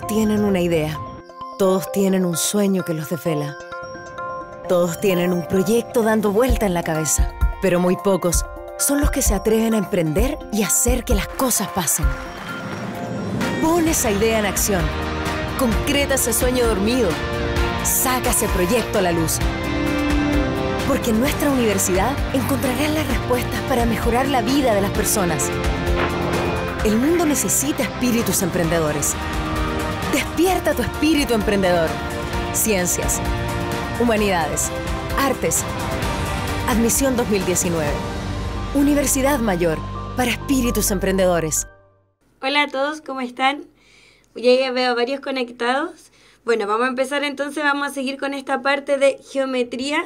Todos tienen una idea. Todos tienen un sueño que los desvela. Todos tienen un proyecto dando vuelta en la cabeza. Pero muy pocos son los que se atreven a emprender y hacer que las cosas pasen. Pon esa idea en acción. Concreta ese sueño dormido. Saca ese proyecto a la luz. Porque en nuestra universidad encontrarás las respuestas para mejorar la vida de las personas. El mundo necesita espíritus emprendedores. Despierta tu espíritu emprendedor. Ciencias, Humanidades, Artes. Admisión 2019. Universidad Mayor para espíritus emprendedores. Hola a todos, ¿cómo están? Ya veo varios conectados. Bueno, vamos a empezar entonces, vamos a seguir con esta parte de geometría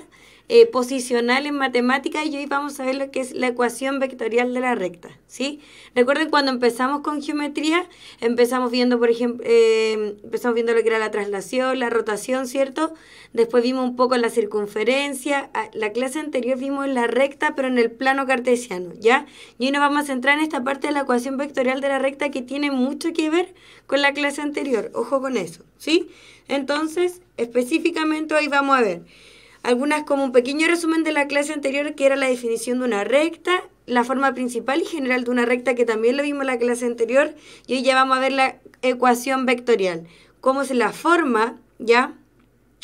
eh, posicional en matemática y hoy vamos a ver lo que es la ecuación vectorial de la recta, ¿sí? Recuerden cuando empezamos con geometría, empezamos viendo, por ejemplo, eh, empezamos viendo lo que era la traslación, la rotación, ¿cierto? Después vimos un poco la circunferencia, la clase anterior vimos la recta, pero en el plano cartesiano, ¿ya? Y hoy nos vamos a centrar en esta parte de la ecuación vectorial de la recta que tiene mucho que ver con la clase anterior, ojo con eso, ¿sí? Entonces, específicamente hoy vamos a ver... Algunas como un pequeño resumen de la clase anterior que era la definición de una recta, la forma principal y general de una recta que también lo vimos en la clase anterior y hoy ya vamos a ver la ecuación vectorial. Cómo es la forma, ¿ya?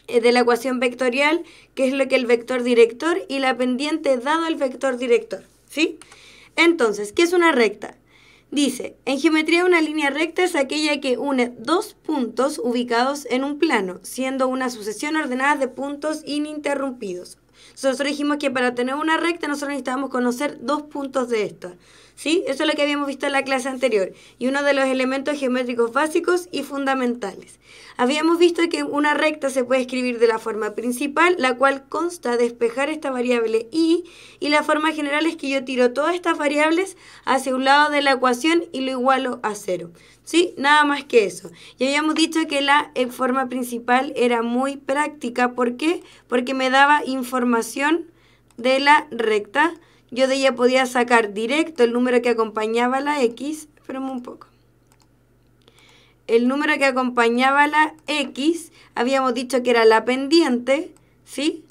Eh, de la ecuación vectorial, que es lo que el vector director y la pendiente dado al vector director, ¿sí? Entonces, ¿qué es una recta? Dice, en geometría una línea recta es aquella que une dos puntos ubicados en un plano, siendo una sucesión ordenada de puntos ininterrumpidos. Nosotros dijimos que para tener una recta nosotros necesitábamos conocer dos puntos de esta. ¿sí? Eso es lo que habíamos visto en la clase anterior. Y uno de los elementos geométricos básicos y fundamentales. Habíamos visto que una recta se puede escribir de la forma principal, la cual consta de despejar esta variable y, y la forma general es que yo tiro todas estas variables hacia un lado de la ecuación y lo igualo a cero. ¿Sí? Nada más que eso. Y habíamos dicho que la forma principal era muy práctica. ¿Por qué? Porque me daba información de la recta yo de ella podía sacar directo el número que acompañaba la X, pero un poco. El número que acompañaba la X, habíamos dicho que era la pendiente, ¿sí?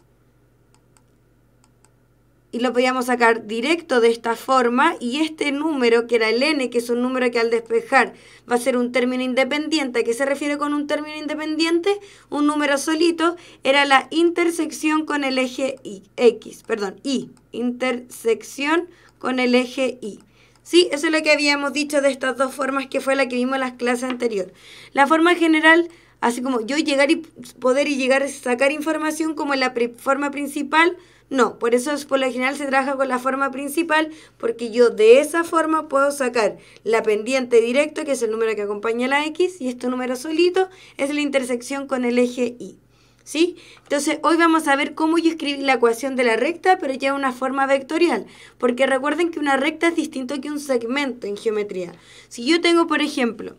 y lo podíamos sacar directo de esta forma y este número que era el n, que es un número que al despejar va a ser un término independiente, ¿a qué se refiere con un término independiente? Un número solito era la intersección con el eje y, x, perdón, y, intersección con el eje y. ¿Sí? Eso es lo que habíamos dicho de estas dos formas que fue la que vimos en las clases anteriores. La forma general así como yo llegar y poder y llegar a sacar información como la forma principal no, por eso por lo general se trabaja con la forma principal, porque yo de esa forma puedo sacar la pendiente directa, que es el número que acompaña la X, y este número solito es la intersección con el eje Y. ¿Sí? Entonces, hoy vamos a ver cómo yo escribí la ecuación de la recta, pero ya de una forma vectorial, porque recuerden que una recta es distinto que un segmento en geometría. Si yo tengo, por ejemplo,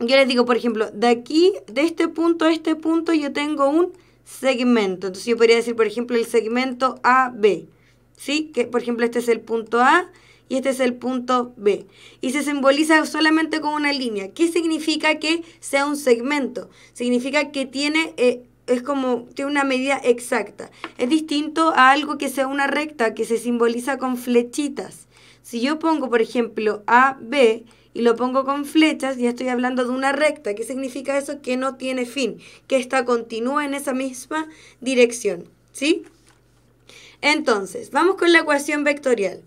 yo les digo, por ejemplo, de aquí, de este punto a este punto, yo tengo un segmento. Entonces yo podría decir, por ejemplo, el segmento AB. ¿Sí? Que, por ejemplo, este es el punto A y este es el punto B. Y se simboliza solamente con una línea. ¿Qué significa que sea un segmento? Significa que tiene... Eh, es como tiene una medida exacta. Es distinto a algo que sea una recta que se simboliza con flechitas. Si yo pongo, por ejemplo, AB y lo pongo con flechas, ya estoy hablando de una recta. ¿Qué significa eso? Que no tiene fin, que esta continúa en esa misma dirección, ¿sí? Entonces, vamos con la ecuación vectorial.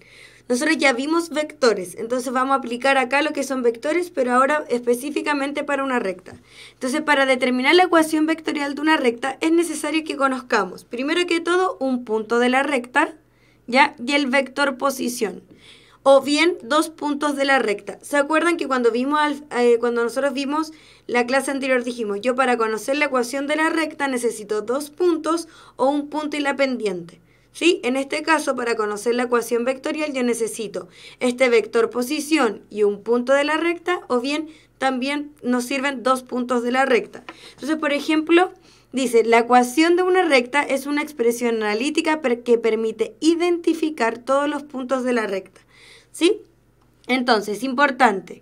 Nosotros ya vimos vectores, entonces vamos a aplicar acá lo que son vectores, pero ahora específicamente para una recta. Entonces, para determinar la ecuación vectorial de una recta, es necesario que conozcamos, primero que todo, un punto de la recta, ¿ya? Y el vector posición o bien dos puntos de la recta. ¿Se acuerdan que cuando, vimos al, eh, cuando nosotros vimos la clase anterior dijimos, yo para conocer la ecuación de la recta necesito dos puntos o un punto y la pendiente? ¿Sí? En este caso, para conocer la ecuación vectorial, yo necesito este vector posición y un punto de la recta, o bien también nos sirven dos puntos de la recta. Entonces, por ejemplo, Dice, la ecuación de una recta es una expresión analítica que permite identificar todos los puntos de la recta. ¿sí? Entonces, importante,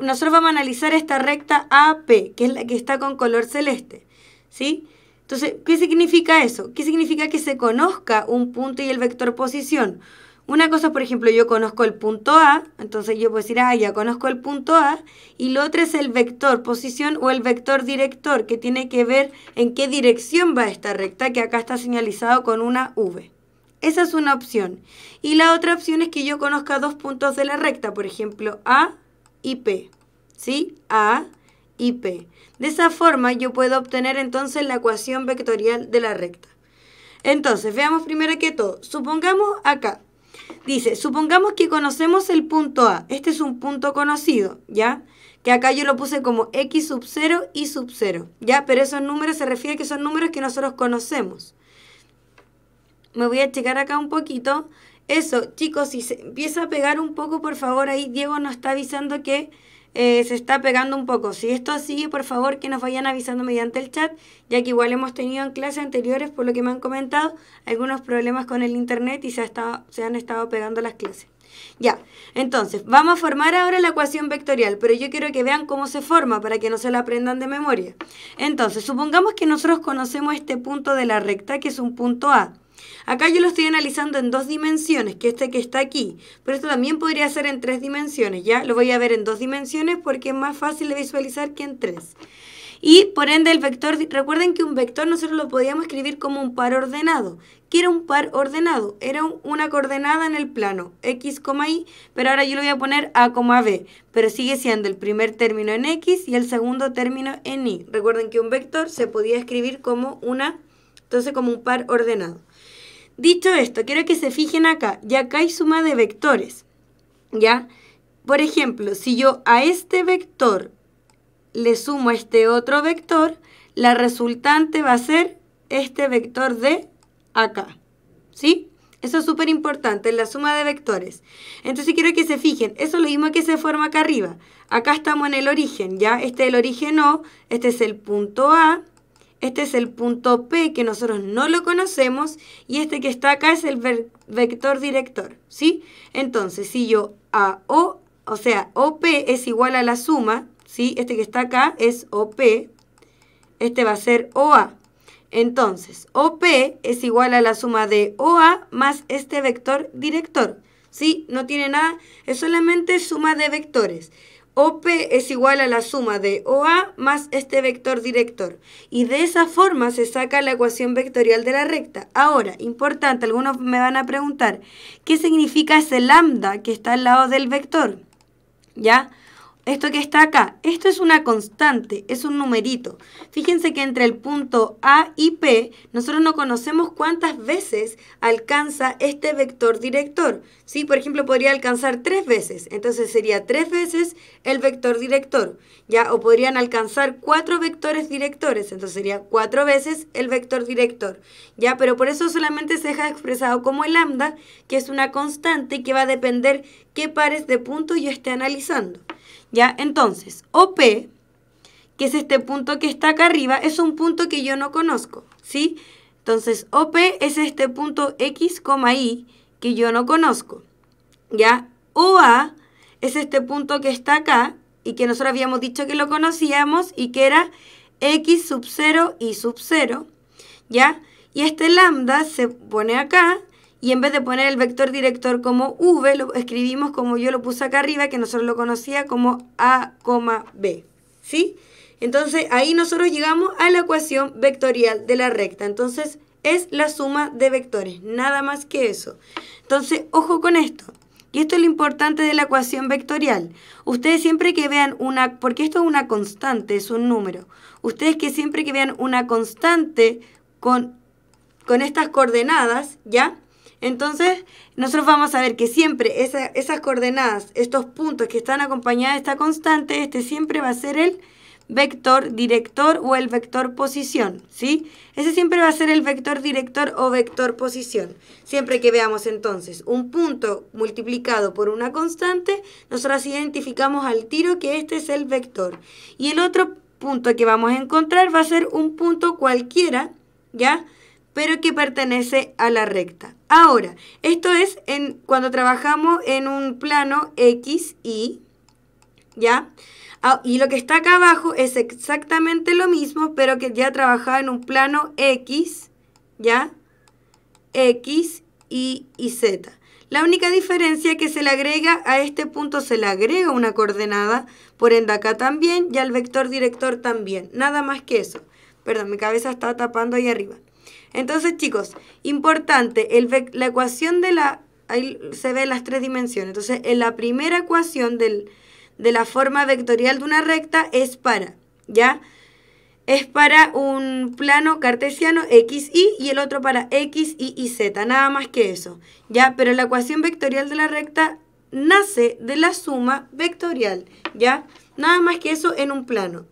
nosotros vamos a analizar esta recta AP, que es la que está con color celeste, ¿sí? Entonces, ¿qué significa eso? ¿Qué significa que se conozca un punto y el vector posición? Una cosa, por ejemplo, yo conozco el punto A, entonces yo puedo decir, ah, ya conozco el punto A, y lo otro es el vector posición o el vector director, que tiene que ver en qué dirección va esta recta, que acá está señalizado con una V. Esa es una opción. Y la otra opción es que yo conozca dos puntos de la recta, por ejemplo, A y P. ¿Sí? A y P. De esa forma yo puedo obtener entonces la ecuación vectorial de la recta. Entonces, veamos primero que todo. Supongamos acá. Dice, supongamos que conocemos el punto A. Este es un punto conocido, ¿ya? Que acá yo lo puse como X sub 0 y sub 0, ¿ya? Pero esos números se refiere a que son números que nosotros conocemos me voy a checar acá un poquito. Eso, chicos, si se empieza a pegar un poco, por favor, ahí Diego nos está avisando que eh, se está pegando un poco. Si esto sigue, por favor, que nos vayan avisando mediante el chat, ya que igual hemos tenido en clases anteriores, por lo que me han comentado, algunos problemas con el internet y se, ha estado, se han estado pegando las clases. Ya, entonces, vamos a formar ahora la ecuación vectorial, pero yo quiero que vean cómo se forma para que no se la aprendan de memoria. Entonces, supongamos que nosotros conocemos este punto de la recta, que es un punto A. Acá yo lo estoy analizando en dos dimensiones, que este que está aquí, pero esto también podría ser en tres dimensiones, ¿ya? Lo voy a ver en dos dimensiones porque es más fácil de visualizar que en tres. Y por ende el vector, recuerden que un vector nosotros lo podíamos escribir como un par ordenado. ¿Qué era un par ordenado? Era una coordenada en el plano, x, y, pero ahora yo lo voy a poner a, b, pero sigue siendo el primer término en x y el segundo término en y. Recuerden que un vector se podía escribir como una, entonces como un par ordenado. Dicho esto, quiero que se fijen acá, Ya acá hay suma de vectores, ¿ya? Por ejemplo, si yo a este vector le sumo a este otro vector, la resultante va a ser este vector de acá, ¿sí? Eso es súper importante, la suma de vectores. Entonces quiero que se fijen, eso es lo mismo que se forma acá arriba. Acá estamos en el origen, ¿ya? Este es el origen O, este es el punto A, este es el punto P que nosotros no lo conocemos y este que está acá es el vector director, ¿sí? Entonces, si yo AO, O, o sea, OP es igual a la suma, ¿sí? Este que está acá es OP, este va a ser OA. Entonces, OP es igual a la suma de OA más este vector director, ¿sí? No tiene nada, es solamente suma de vectores. OP es igual a la suma de OA más este vector director. Y de esa forma se saca la ecuación vectorial de la recta. Ahora, importante, algunos me van a preguntar, ¿qué significa ese lambda que está al lado del vector? ¿Ya? Esto que está acá, esto es una constante, es un numerito. Fíjense que entre el punto A y P, nosotros no conocemos cuántas veces alcanza este vector director. ¿sí? Por ejemplo, podría alcanzar tres veces, entonces sería tres veces el vector director. ¿ya? O podrían alcanzar cuatro vectores directores, entonces sería cuatro veces el vector director. ¿ya? Pero por eso solamente se deja expresado como el lambda, que es una constante que va a depender qué pares de puntos yo esté analizando. ¿Ya? Entonces, OP, que es este punto que está acá arriba, es un punto que yo no conozco, ¿sí? Entonces, OP es este punto X, Y que yo no conozco, ¿ya? OA es este punto que está acá y que nosotros habíamos dicho que lo conocíamos y que era X sub 0 y sub 0, ¿ya? Y este lambda se pone acá y en vez de poner el vector director como V, lo escribimos como yo lo puse acá arriba, que nosotros lo conocía como A, B. ¿Sí? Entonces ahí nosotros llegamos a la ecuación vectorial de la recta. Entonces es la suma de vectores, nada más que eso. Entonces, ojo con esto. Y esto es lo importante de la ecuación vectorial. Ustedes siempre que vean una, porque esto es una constante, es un número. Ustedes que siempre que vean una constante con, con estas coordenadas, ¿ya? Entonces, nosotros vamos a ver que siempre esas coordenadas, estos puntos que están acompañados de esta constante, este siempre va a ser el vector director o el vector posición, ¿sí? Ese siempre va a ser el vector director o vector posición. Siempre que veamos entonces un punto multiplicado por una constante, nosotros identificamos al tiro que este es el vector. Y el otro punto que vamos a encontrar va a ser un punto cualquiera, ¿ya? pero que pertenece a la recta. Ahora, esto es en, cuando trabajamos en un plano X, Y, ¿ya? Ah, y lo que está acá abajo es exactamente lo mismo, pero que ya trabajaba en un plano X, ¿ya? X, Y y Z. La única diferencia es que se le agrega a este punto, se le agrega una coordenada, por ende acá también, y al vector director también. Nada más que eso. Perdón, mi cabeza está tapando ahí arriba. Entonces, chicos, importante, el, la ecuación de la... Ahí se ven las tres dimensiones. Entonces, en la primera ecuación de la forma vectorial de una recta es para, ¿ya? Es para un plano cartesiano x, y y el otro para x, y y z, nada más que eso, ¿ya? Pero la ecuación vectorial de la recta nace de la suma vectorial, ¿ya? Nada más que eso en un plano.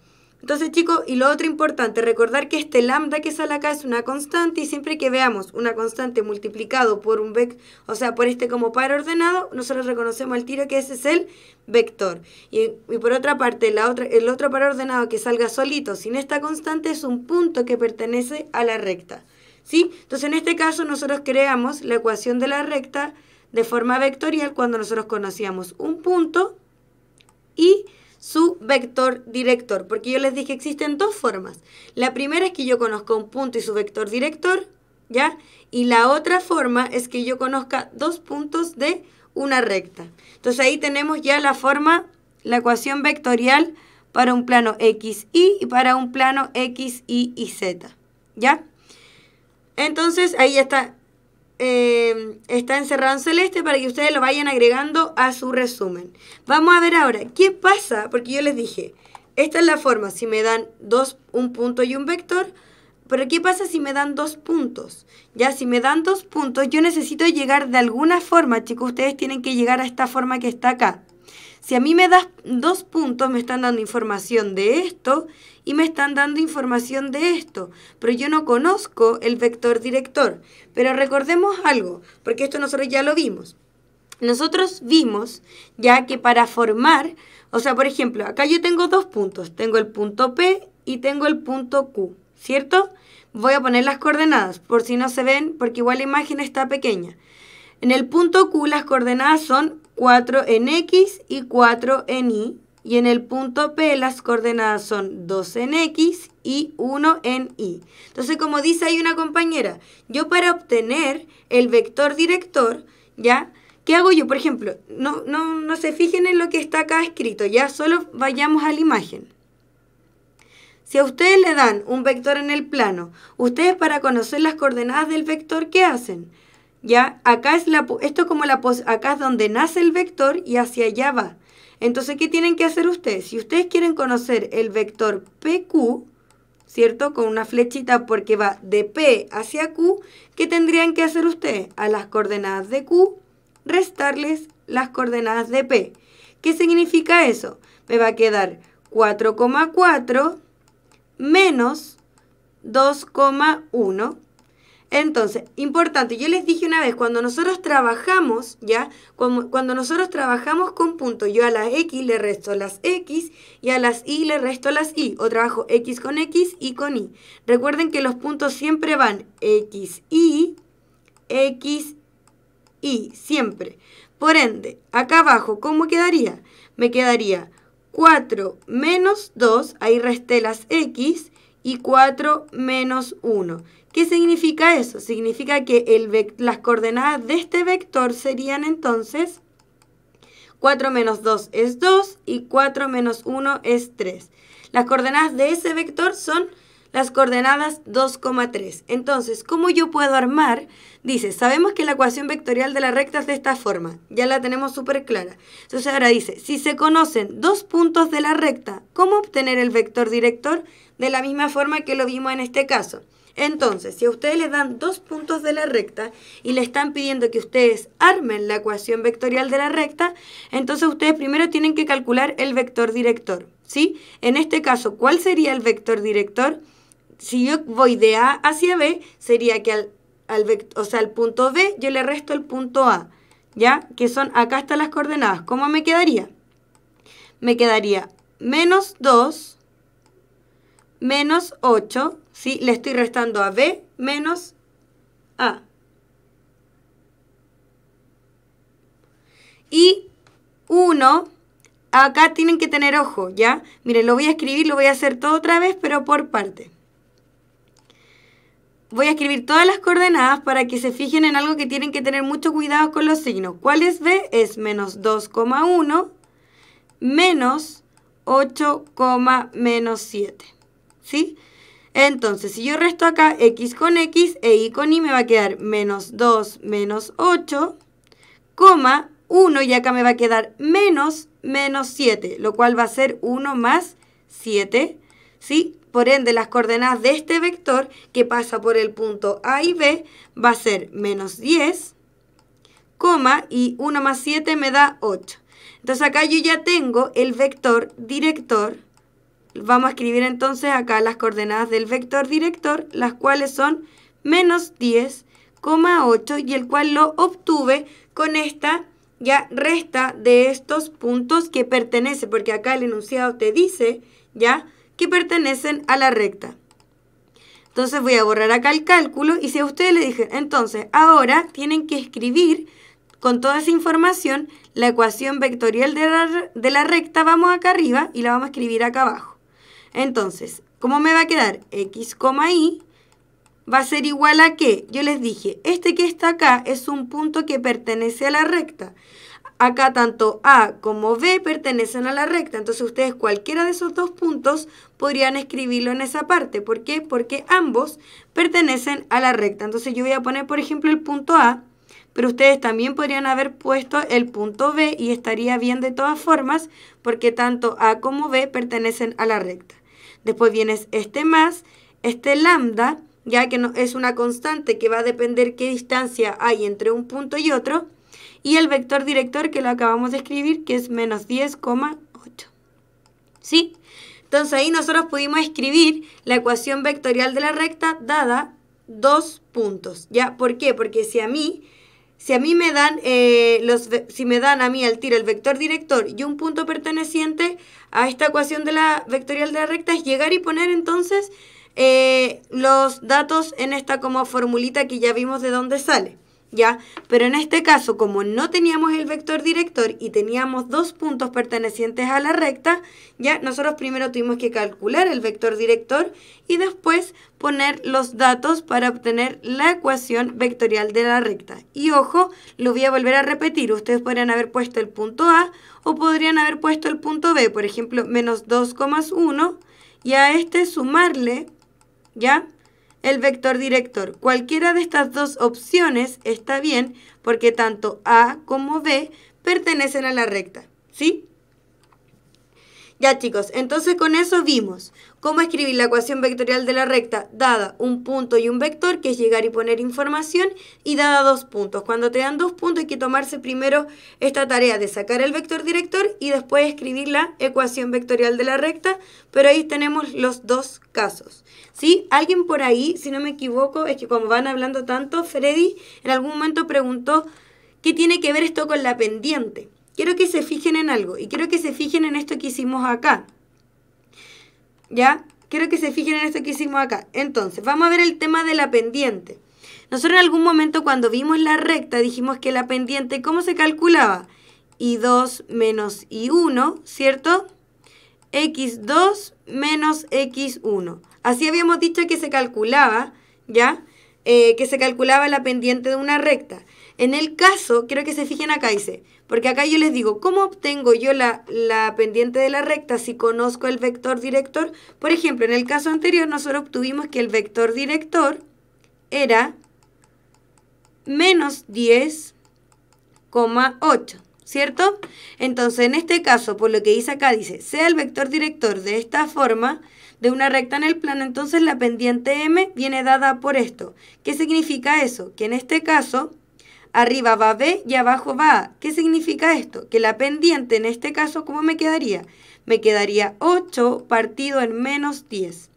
Entonces, chicos, y lo otro importante, recordar que este lambda que sale acá es una constante y siempre que veamos una constante multiplicado por un vec o sea, por este como par ordenado, nosotros reconocemos al tiro que ese es el vector. Y, por otra parte, la el otro par ordenado que salga solito sin esta constante es un punto que pertenece a la recta. ¿Sí? Entonces, en este caso, nosotros creamos la ecuación de la recta de forma vectorial cuando nosotros conocíamos un punto y su vector director, porque yo les dije existen dos formas. La primera es que yo conozca un punto y su vector director, ¿ya? Y la otra forma es que yo conozca dos puntos de una recta. Entonces ahí tenemos ya la forma, la ecuación vectorial para un plano x, y para un plano x, y z, ¿ya? Entonces ahí está Em, está encerrado en celeste para que ustedes lo vayan agregando a su resumen. Vamos a ver ahora, ¿qué pasa? Porque yo les dije, esta es la forma, si me dan dos, un punto y un vector, pero ¿qué pasa si me dan dos puntos? Ya, si me dan dos puntos, yo necesito llegar de alguna forma, chicos, ustedes tienen que llegar a esta forma que está acá. Si a mí me das dos puntos, me están dando información de esto y me están dando información de esto, pero yo no conozco el vector director. Pero recordemos algo, porque esto nosotros ya lo vimos. Nosotros vimos ya que para formar, o sea, por ejemplo, acá yo tengo dos puntos, tengo el punto P y tengo el punto Q, ¿cierto? Voy a poner las coordenadas, por si no se ven, porque igual la imagen está pequeña. En el punto Q las coordenadas son 4 en X y 4 en Y. Y en el punto P las coordenadas son 2 en X y 1 en Y. Entonces, como dice ahí una compañera, yo para obtener el vector director, ¿ya? ¿Qué hago yo? Por ejemplo, no, no, no se fijen en lo que está acá escrito, ya solo vayamos a la imagen. Si a ustedes le dan un vector en el plano, ustedes para conocer las coordenadas del vector, ¿qué hacen? ¿Ya? Acá es la, esto como la, acá es donde nace el vector y hacia allá va. Entonces, ¿qué tienen que hacer ustedes? Si ustedes quieren conocer el vector PQ, ¿cierto? Con una flechita porque va de P hacia Q, ¿qué tendrían que hacer ustedes? A las coordenadas de Q, restarles las coordenadas de P. ¿Qué significa eso? Me va a quedar 4,4 menos 2,1 entonces, importante, yo les dije una vez, cuando nosotros trabajamos, ¿ya? Cuando, nosotros trabajamos con puntos, yo a las X le resto las X y a las Y le resto las Y, o trabajo X con X y con Y. Recuerden que los puntos siempre van X, Y, X, Y, siempre. Por ende, acá abajo, ¿cómo quedaría? Me quedaría 4 menos 2, ahí resté las X, y 4 menos 1. ¿Qué significa eso? Significa que las coordenadas de este vector serían entonces 4 menos 2 es 2 y 4 menos 1 es 3. Las coordenadas de ese vector son las coordenadas 2,3. Entonces, ¿cómo yo puedo armar? Dice, sabemos que la ecuación vectorial de la recta es de esta forma. Ya la tenemos súper clara. Entonces ahora dice, si se conocen dos puntos de la recta, ¿cómo obtener el vector director? De la misma forma que lo vimos en este caso. Entonces, si a ustedes les dan dos puntos de la recta y le están pidiendo que ustedes armen la ecuación vectorial de la recta, entonces ustedes primero tienen que calcular el vector director, ¿sí? En este caso, ¿cuál sería el vector director? Si yo voy de A hacia B, sería que al, o sea, al punto B yo le resto el punto A, ¿ya? Que son, acá están las coordenadas. ¿Cómo me quedaría? Me quedaría menos 2, menos 8, ¿sí? Le estoy restando a B menos A. Y 1, acá tienen que tener ojo, ¿ya? Miren, lo voy a escribir, lo voy a hacer todo otra vez, pero por parte. Voy a escribir todas las coordenadas para que se fijen en algo que tienen que tener mucho cuidado con los signos. ¿Cuál es B? Es menos 2,1 menos 8, menos 7. ¿Sí? Entonces, si yo resto acá x con x e y con y, me va a quedar menos 2 menos 8, 1, y acá me va a quedar menos menos 7, lo cual va a ser 1 más 7, ¿sí? Por ende, las coordenadas de este vector que pasa por el punto A y B va a ser menos 10, y 1 más 7 me da 8. Entonces acá yo ya tengo el vector director Vamos a escribir entonces acá las coordenadas del vector director, las cuales son menos 10,8 y el cual lo obtuve con esta ya resta de estos puntos que pertenecen, porque acá el enunciado te dice ya que pertenecen a la recta. Entonces voy a borrar acá el cálculo y si a ustedes le dije, entonces ahora tienen que escribir con toda esa información la ecuación vectorial de de la recta, vamos acá arriba y la vamos a escribir acá abajo. Entonces, ¿cómo me va a quedar? X, Y va a ser igual a qué? yo les dije, este que está acá es un punto que pertenece a la recta. Acá tanto A como B pertenecen a la recta, entonces ustedes cualquiera de esos dos puntos podrían escribirlo en esa parte. ¿Por qué? Porque ambos pertenecen a la recta. Entonces yo voy a poner, por ejemplo, el punto A, pero ustedes también podrían haber puesto el punto B y estaría bien de todas formas porque tanto A como B pertenecen a la recta. Después viene este más, este lambda, ya que no, es una constante que va a depender qué distancia hay entre un punto y otro, y el vector director que lo acabamos de escribir, que es menos 10,8. ¿Sí? Entonces ahí nosotros pudimos escribir la ecuación vectorial de la recta dada dos puntos. ¿Ya? ¿Por qué? Porque si a mí si a mí me dan, eh, los, si me dan a mí al tiro el vector director y un punto perteneciente a esta ecuación de la vectorial de la recta, es llegar y poner entonces eh, los datos en esta como formulita que ya vimos de dónde sale. ¿ya? Pero en este caso, como no teníamos el vector director y teníamos dos puntos pertenecientes a la recta, ¿ya? Nosotros primero tuvimos que calcular el vector director y después poner los datos para obtener la ecuación vectorial de la recta. Y ojo, lo voy a volver a repetir, ustedes podrían haber puesto el punto A o podrían haber puesto el punto B, por ejemplo, menos 2,1 y a este sumarle, ¿ya? el vector director. Cualquiera de estas dos opciones está bien porque tanto A como B pertenecen a la recta, ¿sí? Ya chicos, entonces con eso vimos cómo escribir la ecuación vectorial de la recta dada un punto y un vector, que es llegar y poner información, y dada dos puntos. Cuando te dan dos puntos hay que tomarse primero esta tarea de sacar el vector director y después escribir la ecuación vectorial de la recta, pero ahí tenemos los dos casos. ¿sí? Alguien por ahí, si no me equivoco, es que como van hablando tanto, Freddy en algún momento preguntó, ¿qué tiene que ver esto con la pendiente? Quiero que se fijen en algo y quiero que se fijen en esto que hicimos acá. ¿Ya? Quiero que se fijen en esto que hicimos acá. Entonces, vamos a ver el tema de la pendiente. Nosotros en algún momento cuando vimos la recta dijimos que la pendiente, ¿cómo se calculaba? y 2 menos y 1 ¿cierto? X2 menos x1. Así habíamos dicho que se calculaba, ¿ya? Eh, que se calculaba la pendiente de una recta. En el caso, quiero que se fijen acá, dice, porque acá yo les digo, ¿cómo obtengo yo la, la, pendiente de la recta si conozco el vector director? Por ejemplo, en el caso anterior nosotros obtuvimos que el vector director era menos 10,8. ¿cierto? Entonces, en este caso, por lo que dice acá, dice, sea el vector director de esta forma de una recta en el plano, entonces la pendiente m viene dada por esto. ¿Qué significa eso? Que en este caso, arriba va b y abajo va a. ¿Qué significa esto? Que la pendiente, en este caso, ¿cómo me quedaría? Me quedaría 8 partido en menos 10.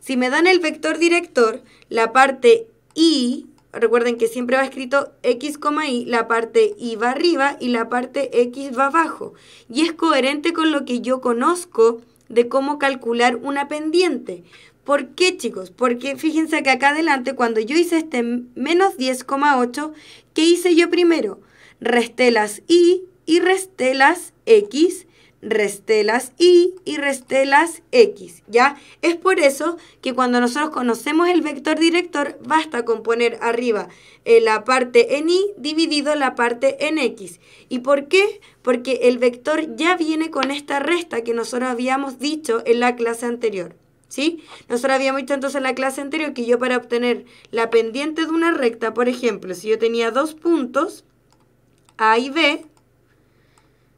Si me dan el vector director, la parte i recuerden que siempre va escrito X, Y, la parte Y va arriba y la parte X va abajo. Y es coherente con lo que yo conozco de cómo calcular una pendiente. ¿Por qué, chicos? Porque fíjense que acá adelante, cuando yo hice este menos 10,8, ¿qué hice yo primero? Resté las Y y resté las X restelas y y restelas x, ¿ya? Es por eso que cuando nosotros conocemos el vector director, basta con poner arriba eh, la parte en y dividido la parte en x. ¿Y por qué? Porque el vector ya viene con esta resta que nosotros habíamos dicho en la clase anterior. ¿Sí? Nosotros habíamos dicho entonces en la clase anterior que yo para obtener la pendiente de una recta, por ejemplo, si yo tenía dos puntos, A y B,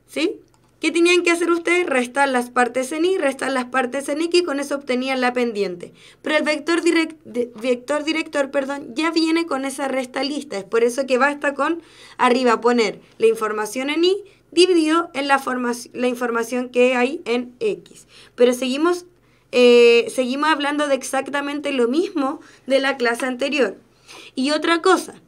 ¿sí? ¿Qué tenían que hacer ustedes? Restar las partes en y, restar las partes en x, y con eso obtenían la pendiente. Pero el vector, director perdón, ya viene con esa resta lista, es por eso que basta con arriba poner la información en y dividido en la, la información que hay en x. Pero seguimos, eh, seguimos hablando de exactamente lo mismo de la clase anterior. Y otra cosa,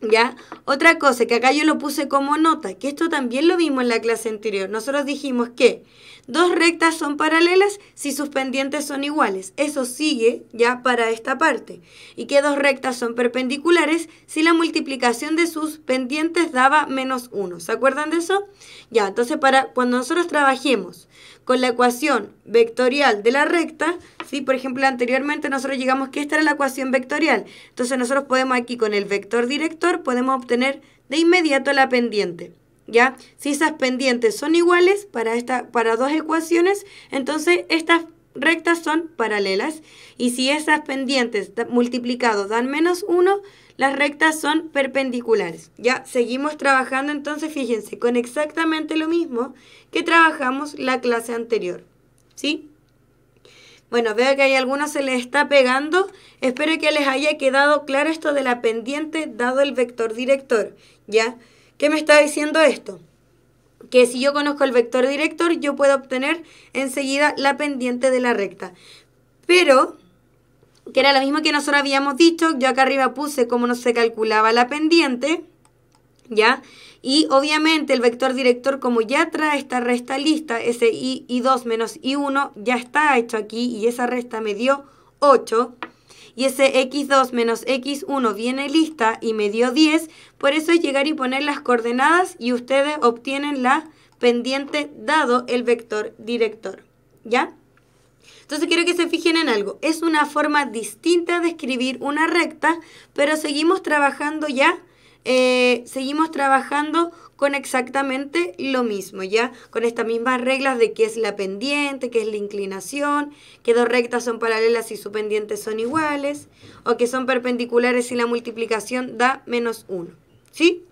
¿Ya? Otra cosa que acá yo lo puse como nota, que esto también lo vimos en la clase anterior. Nosotros dijimos que dos rectas son paralelas si sus pendientes son iguales. Eso sigue ya para esta parte. Y que dos rectas son perpendiculares si la multiplicación de sus pendientes daba menos 1. ¿Se acuerdan de eso? Ya, entonces para cuando nosotros trabajemos con la ecuación vectorial de la recta, si por ejemplo, anteriormente nosotros llegamos que esta era la ecuación vectorial. Entonces nosotros podemos aquí con el vector director, podemos obtener de inmediato la pendiente. ¿Ya? Si esas pendientes son iguales para, esta, para dos ecuaciones, entonces estas rectas son paralelas. Y si esas pendientes multiplicados dan menos 1, las rectas son perpendiculares. Ya seguimos trabajando entonces, fíjense, con exactamente lo mismo que trabajamos la clase anterior. ¿Sí? Bueno, veo que hay algunos se les está pegando. Espero que les haya quedado claro esto de la pendiente dado el vector director. ¿Ya? ¿Qué me está diciendo esto? Que si yo conozco el vector director, yo puedo obtener enseguida la pendiente de la recta. Pero que era lo mismo que nosotros habíamos dicho, yo acá arriba puse cómo no se calculaba la pendiente, ¿ya? Y obviamente el vector director, como ya trae esta resta lista, ese i, i2 menos i1, ya está hecho aquí y esa resta me dio 8. Y ese x2 menos x1 viene lista y me dio 10. Por eso es llegar y poner las coordenadas y ustedes obtienen la pendiente dado el vector director. ¿Ya? Entonces quiero que se fijen en algo. Es una forma distinta de escribir una recta, pero seguimos trabajando ya, eh, seguimos trabajando con exactamente lo mismo, ¿ya? Con estas mismas reglas de qué es la pendiente, qué es la inclinación, que dos rectas son paralelas y su pendiente son iguales, o que son perpendiculares si la multiplicación da menos 1, ¿sí?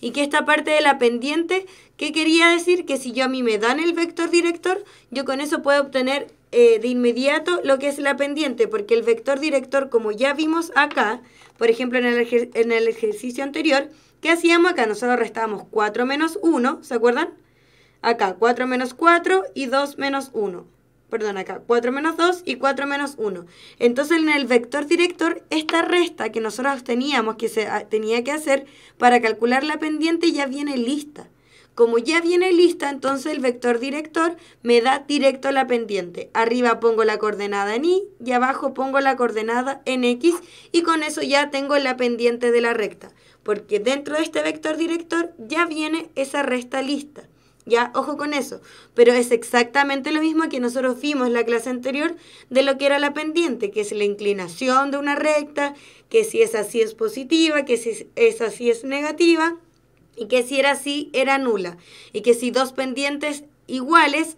Y que esta parte de la pendiente, ¿qué quería decir? Que si yo a mí me dan el vector director, yo con eso puedo obtener eh, de inmediato lo que es la pendiente, porque el vector director, como ya vimos acá, por ejemplo, en el, en el ejercicio anterior, ¿qué hacíamos acá? Nosotros restábamos 4 menos 1, ¿se acuerdan? Acá 4 menos 4 y 2 menos 1. Perdón, acá 4 menos 2 y 4 menos 1. Entonces en el vector director, esta resta que nosotros teníamos que se tenía que hacer para calcular la pendiente ya viene lista. Como ya viene lista, entonces el vector director me da directo la pendiente. Arriba pongo la coordenada en y y abajo pongo la coordenada en x y con eso ya tengo la pendiente de la recta. Porque dentro de este vector director ya viene esa resta lista. Ya, ojo con eso. Pero es exactamente lo mismo que nosotros vimos en la clase anterior de lo que era la pendiente, que es la inclinación de una recta, que si es así es positiva, que si es así es negativa y que si era así, era nula, y que si dos pendientes iguales,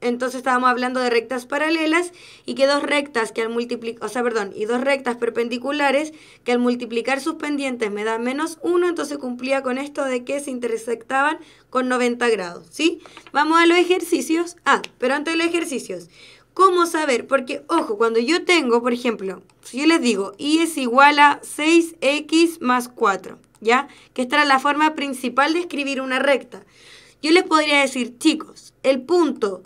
entonces estábamos hablando de rectas paralelas y que dos rectas que al multiplicar, o sea, perdón, y dos rectas perpendiculares que al multiplicar sus pendientes me da menos 1, entonces cumplía con esto de que se intersectaban con 90 grados, ¿sí? Vamos a los ejercicios. Ah, pero antes de los ejercicios, ¿Cómo saber? Porque, ojo, cuando yo tengo, por ejemplo, si yo les digo y es igual a 6x más 4, ¿ya? Que esta era la forma principal de escribir una recta. Yo les podría decir, chicos, el punto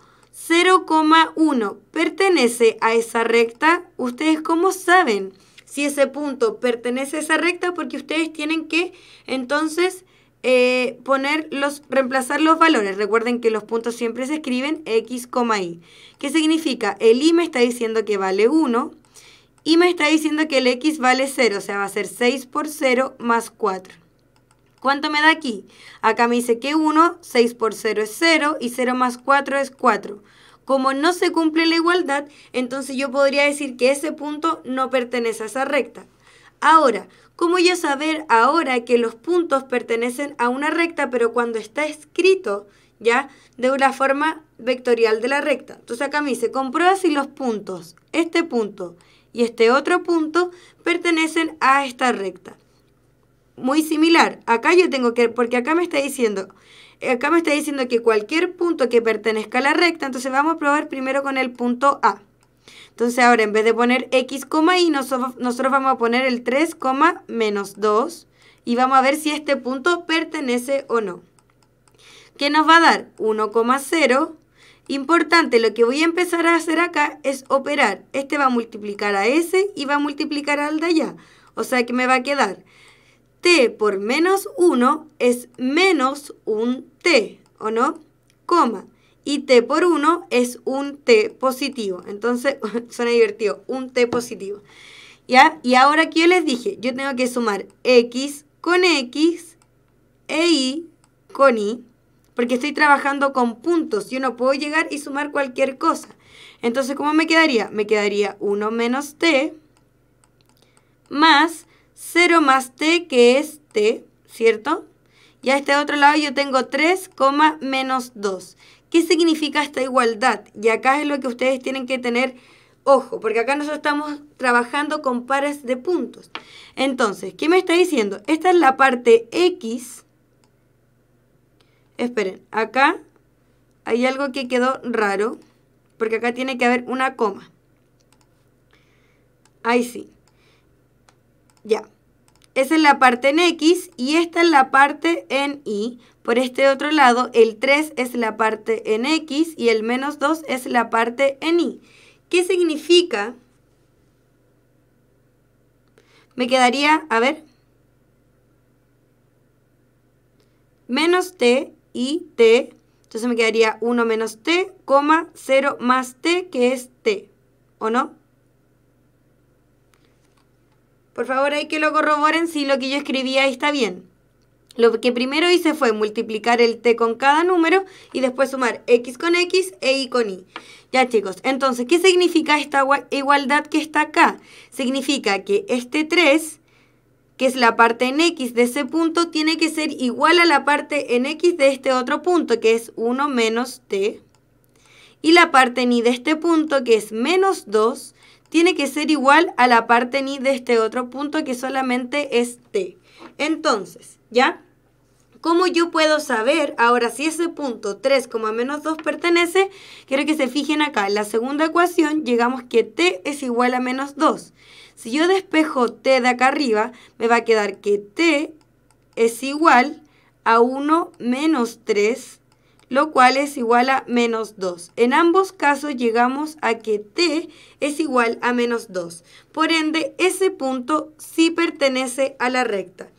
0,1 pertenece a esa recta. ¿Ustedes cómo saben si ese punto pertenece a esa recta? Porque ustedes tienen que entonces eh, poner los, reemplazar los valores. Recuerden que los puntos siempre se escriben X, Y. ¿Qué significa? El I me está diciendo que vale 1 y me está diciendo que el x vale 0, o sea, va a ser 6 por 0 más 4. ¿Cuánto me da aquí? Acá me dice que 1, 6 por 0 es 0 y 0 más 4 es 4. Como no se cumple la igualdad, entonces yo podría decir que ese punto no pertenece a esa recta. Ahora, ¿cómo yo saber ahora que los puntos pertenecen a una recta, pero cuando está escrito ya de una forma vectorial de la recta? Entonces acá me dice, comprueba si los puntos, este punto y este otro punto pertenecen a esta recta. Muy similar, acá yo tengo que, porque acá me está diciendo, acá me está diciendo que cualquier punto que pertenezca a la recta, entonces vamos a probar primero con el punto A. Entonces ahora en vez de poner x, y nosotros, nosotros vamos a poner el 3, menos 2 y vamos a ver si este punto pertenece o no. ¿Qué nos va a dar? 1,0 Importante, lo que voy a empezar a hacer acá es operar. Este va a multiplicar a ese y va a multiplicar al de allá. O sea que me va a quedar t por menos 1 es menos un t, ¿o no? Coma. Y t por 1 es un t positivo. Entonces, suena divertido, un t positivo. ¿Ya? Y ahora que yo les dije, yo tengo que sumar x con x e y con y porque estoy trabajando con puntos. Yo no puedo llegar y sumar cualquier cosa. Entonces, ¿cómo me quedaría? Me quedaría 1 menos t más 0 más t, que es t, ¿cierto? Y a este otro lado yo tengo 3, menos 2. ¿Qué significa esta igualdad? Y acá es lo que ustedes tienen que tener ojo, porque acá nosotros estamos trabajando con pares de puntos. Entonces, ¿qué me está diciendo? Esta es la parte X Esperen, acá hay algo que quedó raro, porque acá tiene que haber una coma. Ahí sí. Ya. Esa es la parte en X y esta es la parte en Y. Por este otro lado, el 3 es la parte en X y el menos 2 es la parte en Y. ¿Qué significa? Me quedaría, a ver, menos t y t. Entonces me quedaría 1 menos t, 0 más t, que es t. ¿O no? Por favor, hay que lo corroboren si lo que yo escribí ahí está bien. Lo que primero hice fue multiplicar el t con cada número y después sumar x con x e y con y. Ya chicos, entonces, ¿qué significa esta igualdad que está acá? Significa que este 3 que es la parte en x de ese punto, tiene que ser igual a la parte en x de este otro punto, que es 1 menos t. Y la parte en y de este punto, que es menos 2, tiene que ser igual a la parte ni de este otro punto, que solamente es t. Entonces, ¿ya? ¿Cómo yo puedo saber ahora si ese punto 3, menos 2 pertenece? Quiero que se fijen acá. En la segunda ecuación llegamos que t es igual a menos 2. Si yo despejo t de acá arriba, me va a quedar que t es igual a 1 menos 3, lo cual es igual a menos 2. En ambos casos llegamos a que t es igual a menos 2. Por ende, ese punto sí pertenece a la recta.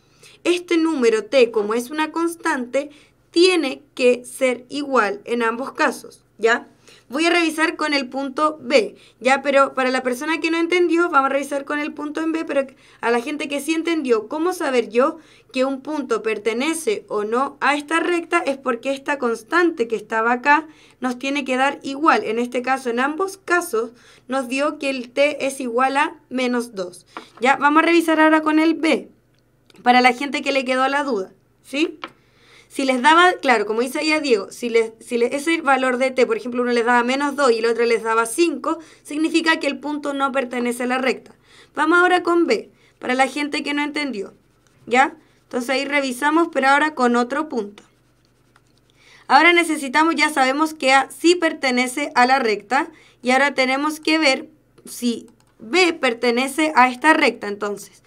Este número t, como es una constante, tiene que ser igual en ambos casos, ¿ya? Voy a revisar con el punto B, ¿ya? Pero para la persona que no entendió, vamos a revisar con el punto en B, pero a la gente que sí entendió, ¿cómo saber yo que un punto pertenece o no a esta recta? Es porque esta constante que estaba acá nos tiene que dar igual. En este caso, en ambos casos, nos dio que el t es igual a menos 2. ¿Ya? Vamos a revisar ahora con el B, para la gente que le quedó la duda, ¿sí? si les daba, claro, como dice ahí a Diego, si, les, si ese valor de t, por ejemplo, uno les daba menos 2 y el otro les daba 5, significa que el punto no pertenece a la recta. Vamos ahora con b, para la gente que no entendió, ¿ya? Entonces ahí revisamos, pero ahora con otro punto. Ahora necesitamos, ya sabemos que A sí pertenece a la recta y ahora tenemos que ver si B pertenece a esta recta entonces.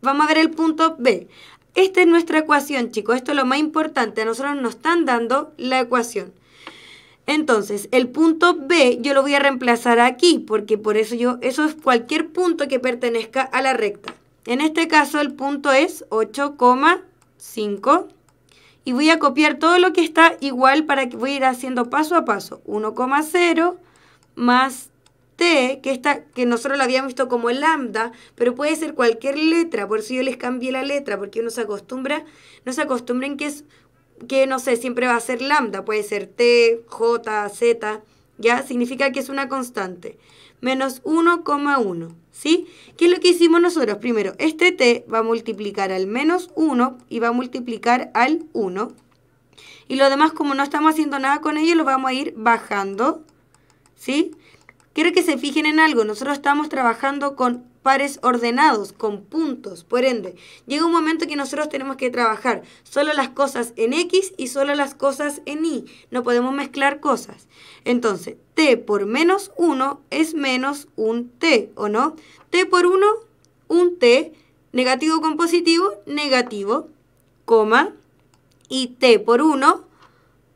Vamos a ver el punto B. Esta es nuestra ecuación, chicos. Esto es lo más importante. A nosotros nos están dando la ecuación. Entonces, el punto B yo lo voy a reemplazar aquí, porque por eso yo, eso es cualquier punto que pertenezca a la recta. En este caso, el punto es 8,5. Y voy a copiar todo lo que está igual para que voy a ir haciendo paso a paso. 1,0 más T, que, esta, que nosotros la habíamos visto como lambda, pero puede ser cualquier letra, por eso yo les cambié la letra, porque uno se acostumbra, no se acostumbren que es, que no sé, siempre va a ser lambda, puede ser T, J, Z, ¿ya? Significa que es una constante. Menos 1,1, ¿sí? ¿Qué es lo que hicimos nosotros? Primero, este T va a multiplicar al menos 1 y va a multiplicar al 1. Y lo demás, como no estamos haciendo nada con ello, lo vamos a ir bajando, ¿sí? Quiero que se fijen en algo, nosotros estamos trabajando con pares ordenados, con puntos, por ende, llega un momento que nosotros tenemos que trabajar solo las cosas en X y solo las cosas en Y, no podemos mezclar cosas. Entonces, T por menos 1 es menos un T, ¿o no? T por 1, un T, negativo con positivo, negativo, coma, y T por 1,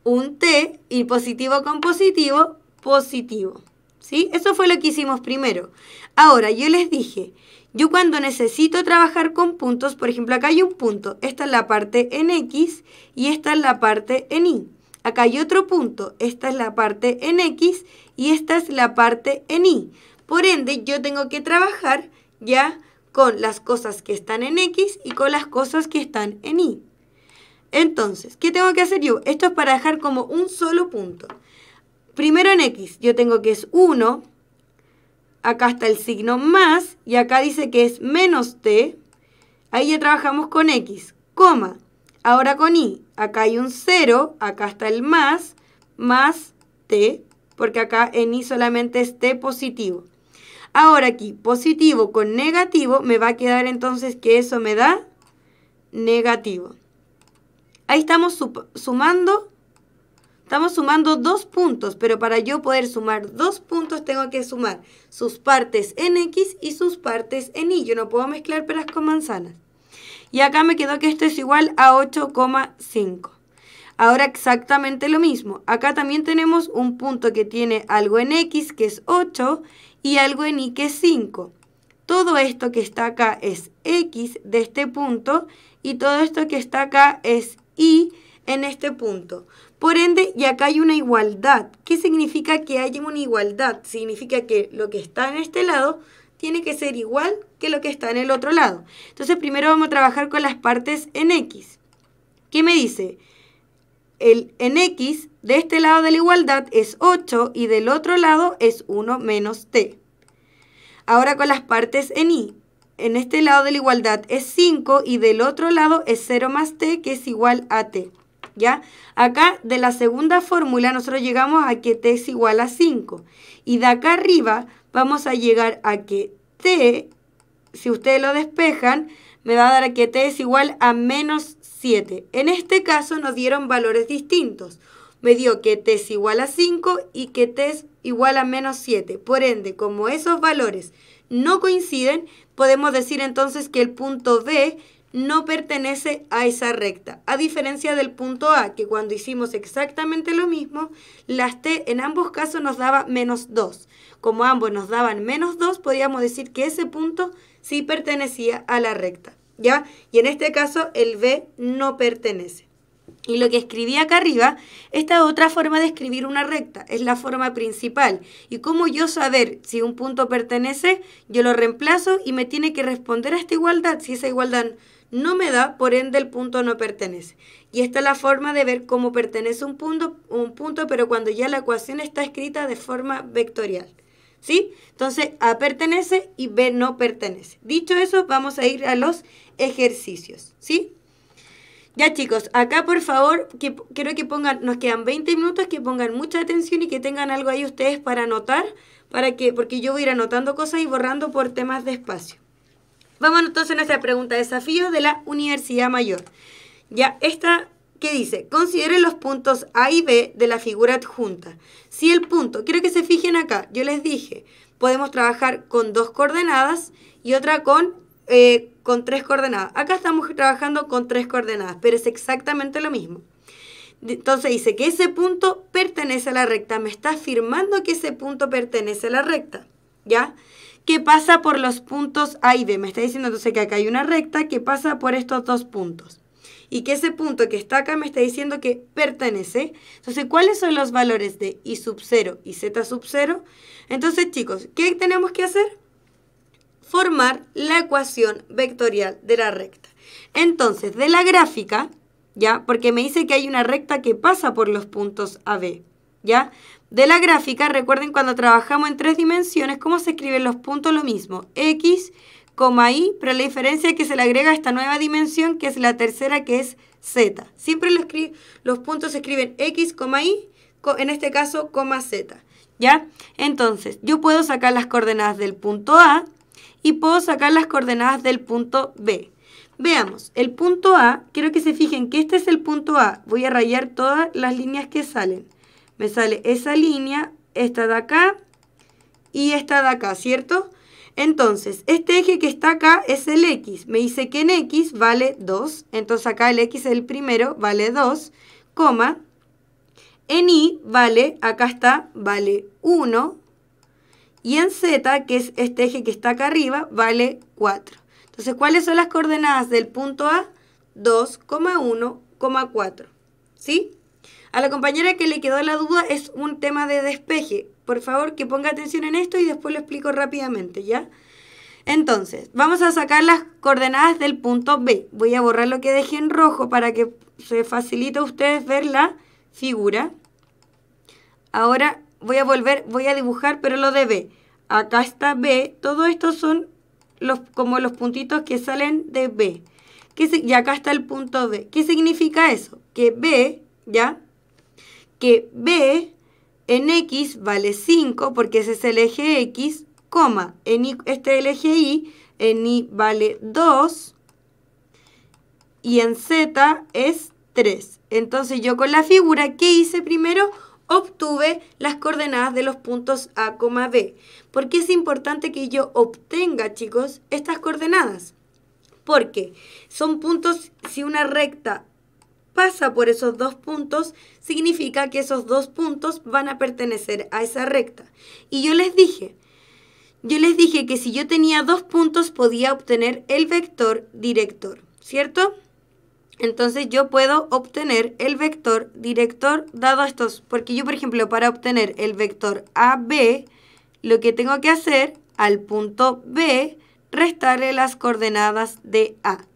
un T, y positivo con positivo, positivo. ¿sí? Eso fue lo que hicimos primero. Ahora, yo les dije, yo cuando necesito trabajar con puntos, por ejemplo, acá hay un punto, esta es la parte en X y esta es la parte en Y. Acá hay otro punto, esta es la parte en X y esta es la parte en Y. Por ende, yo tengo que trabajar ya con las cosas que están en X y con las cosas que están en Y. Entonces, ¿qué tengo que hacer yo? Esto es para dejar como un solo punto. Primero en X, yo tengo que es 1, acá está el signo más, y acá dice que es menos T, ahí ya trabajamos con X, coma, ahora con Y, acá hay un 0, acá está el más, más T, porque acá en y solamente es T positivo. Ahora aquí, positivo con negativo, me va a quedar entonces que eso me da negativo. Ahí estamos sumando Estamos sumando dos puntos, pero para yo poder sumar dos puntos tengo que sumar sus partes en X y sus partes en Y. Yo no puedo mezclar peras con manzanas. Y acá me quedó que esto es igual a 8,5. Ahora exactamente lo mismo. Acá también tenemos un punto que tiene algo en X que es 8 y algo en Y que es 5. Todo esto que está acá es X de este punto y todo esto que está acá es Y en este punto. Por ende, y acá hay una igualdad. ¿Qué significa que hay una igualdad? Significa que lo que está en este lado tiene que ser igual que lo que está en el otro lado. Entonces, primero vamos a trabajar con las partes en X. ¿Qué me dice? El en X de este lado de la igualdad es 8 y del otro lado es 1 menos t. Ahora con las partes en Y. En este lado de la igualdad es 5 y del otro lado es 0 más t que es igual a t. ¿ya? Acá de la segunda fórmula nosotros llegamos a que t es igual a 5. Y de acá arriba vamos a llegar a que t, si ustedes lo despejan, me va a dar que t es igual a menos 7. En este caso nos dieron valores distintos. Me dio que t es igual a 5 y que t es igual a menos 7. Por ende, como esos valores no coinciden, podemos decir entonces que el punto B no pertenece a esa recta, a diferencia del punto A, que cuando hicimos exactamente lo mismo, las t en ambos casos nos daba menos 2. Como ambos nos daban menos 2, podíamos decir que ese punto sí pertenecía a la recta, ¿ya? Y en este caso el B no pertenece. Y lo que escribí acá arriba, esta otra forma de escribir una recta, es la forma principal. Y como yo saber si un punto pertenece, yo lo reemplazo y me tiene que responder a esta igualdad, si esa igualdad no me da, por ende el punto no pertenece. Y esta es la forma de ver cómo pertenece un punto, un punto pero cuando ya la ecuación está escrita de forma vectorial. ¿Sí? Entonces A pertenece y B no pertenece. Dicho eso, vamos a ir a los ejercicios. ¿Sí? Ya chicos, acá por favor, que, quiero que pongan, nos quedan 20 minutos, que pongan mucha atención y que tengan algo ahí ustedes para anotar, para que, porque yo voy a ir anotando cosas y borrando por temas de espacio. Vamos entonces a nuestra pregunta, desafío de la Universidad Mayor. Ya, esta que dice, consideren los puntos A y B de la figura adjunta. Si el punto, quiero que se fijen acá, yo les dije, podemos trabajar con dos coordenadas y otra con, eh, con tres coordenadas. Acá estamos trabajando con tres coordenadas, pero es exactamente lo mismo. Entonces dice que ese punto pertenece a la recta. Me está afirmando que ese punto pertenece a la recta. ¿Ya? que pasa por los puntos A y B. Me está diciendo entonces que acá hay una recta que pasa por estos dos puntos. Y que ese punto que está acá me está diciendo que pertenece. Entonces, ¿cuáles son los valores de I sub 0 y Z sub 0? Entonces, chicos, ¿qué tenemos que hacer? Formar la ecuación vectorial de la recta. Entonces, de la gráfica, ¿ya? Porque me dice que hay una recta que pasa por los puntos AB, ¿ya? de la gráfica, recuerden cuando trabajamos en tres dimensiones, cómo se escriben los puntos, lo mismo, x, y, pero la diferencia es que se le agrega esta nueva dimensión, que es la tercera, que es z. Siempre los puntos se escriben x, y, en este caso, coma z. ¿Ya? Entonces, yo puedo sacar las coordenadas del punto A y puedo sacar las coordenadas del punto B. Veamos, el punto A, quiero que se fijen que este es el punto A. Voy a rayar todas las líneas que salen me sale esa línea, esta de acá y esta de acá, ¿cierto? Entonces, este eje que está acá es el X. Me dice que en X vale 2. Entonces acá el X, es el primero, vale 2, En Y vale, acá está, vale 1. Y en Z, que es este eje que está acá arriba, vale 4. Entonces, ¿cuáles son las coordenadas del punto A? 2,1,4. ¿Sí? A la compañera que le quedó la duda es un tema de despeje. Por favor, que ponga atención en esto y después lo explico rápidamente, ¿ya? Entonces, vamos a sacar las coordenadas del punto B. Voy a borrar lo que dejé en rojo para que se facilite a ustedes ver la figura. Ahora voy a volver, voy a dibujar, pero lo de B. Acá está B. Todo esto son los, como los puntitos que salen de B. Que y acá está el punto B. ¿Qué significa eso? Que B, ¿ya? que B en X vale 5 porque ese es el eje X, coma, en este es el eje Y, en Y vale 2 y en Z es 3. Entonces yo con la figura, que hice primero? Obtuve las coordenadas de los puntos A, B. ¿Por qué es importante que yo obtenga, chicos, estas coordenadas? Porque son puntos, si una recta pasa por esos dos puntos, significa que esos dos puntos van a pertenecer a esa recta. Y yo les dije, yo les dije que si yo tenía dos puntos podía obtener el vector director, ¿cierto? Entonces yo puedo obtener el vector director dado a estos, porque yo por ejemplo para obtener el vector AB, lo que tengo que hacer al punto B, restarle las coordenadas de A.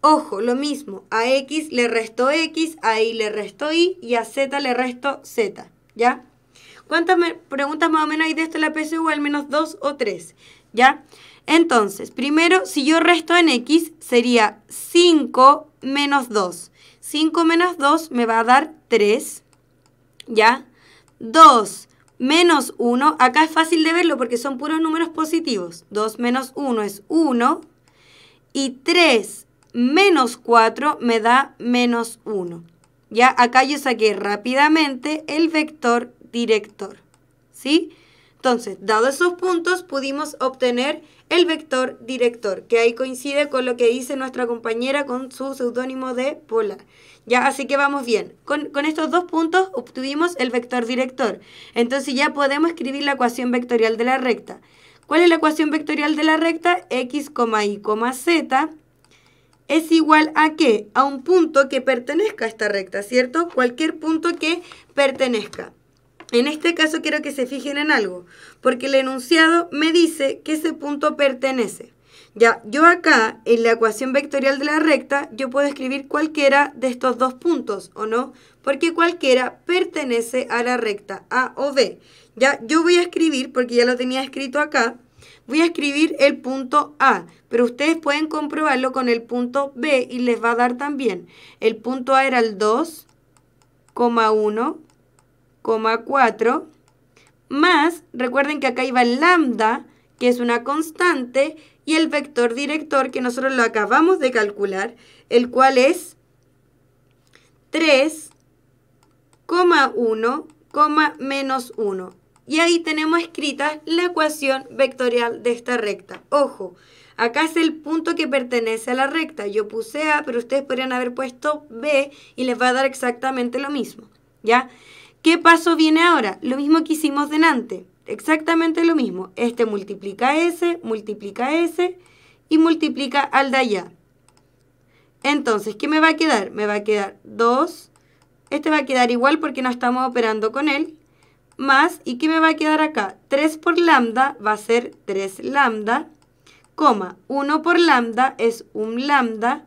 Ojo, lo mismo, a X le resto X, a Y le resto Y y a Z le resto Z, ¿ya? ¿Cuántas preguntas más o menos hay de esto en la PSU? Al menos 2 o 3? ¿ya? Entonces, primero, si yo resto en X, sería 5 menos 2. 5 menos 2 me va a dar 3, ¿ya? 2 menos 1, acá es fácil de verlo porque son puros números positivos. 2 menos 1 es 1 y 3 menos 4 me da menos 1. Ya acá yo saqué rápidamente el vector director. ¿Sí? Entonces, dado esos puntos, pudimos obtener el vector director, que ahí coincide con lo que dice nuestra compañera con su seudónimo de polar. Ya, así que vamos bien. Con, con, estos dos puntos obtuvimos el vector director. Entonces ya podemos escribir la ecuación vectorial de la recta. ¿Cuál es la ecuación vectorial de la recta? X, Y, Z es igual a qué? A un punto que pertenezca a esta recta, ¿cierto? Cualquier punto que pertenezca. En este caso quiero que se fijen en algo, porque el enunciado me dice que ese punto pertenece. Ya, yo acá, en la ecuación vectorial de la recta, yo puedo escribir cualquiera de estos dos puntos, ¿o no? Porque cualquiera pertenece a la recta A o B. Ya, yo voy a escribir, porque ya lo tenía escrito acá, voy a escribir el punto A, pero ustedes pueden comprobarlo con el punto B y les va a dar también. El punto A era el 2,1,4 más, recuerden que acá iba el lambda, que es una constante, y el vector director que nosotros lo acabamos de calcular, el cual es 3,1, menos 1 y ahí tenemos escrita la ecuación vectorial de esta recta. Ojo, acá es el punto que pertenece a la recta. Yo puse A, pero ustedes podrían haber puesto B y les va a dar exactamente lo mismo. ¿Ya? ¿Qué paso viene ahora? Lo mismo que hicimos delante. Exactamente lo mismo. Este multiplica S, multiplica S y multiplica al de allá. Entonces, ¿qué me va a quedar? Me va a quedar 2. Este va a quedar igual porque no estamos operando con él más, ¿y qué me va a quedar acá? 3 por lambda va a ser 3 lambda, coma, 1 por lambda es un lambda,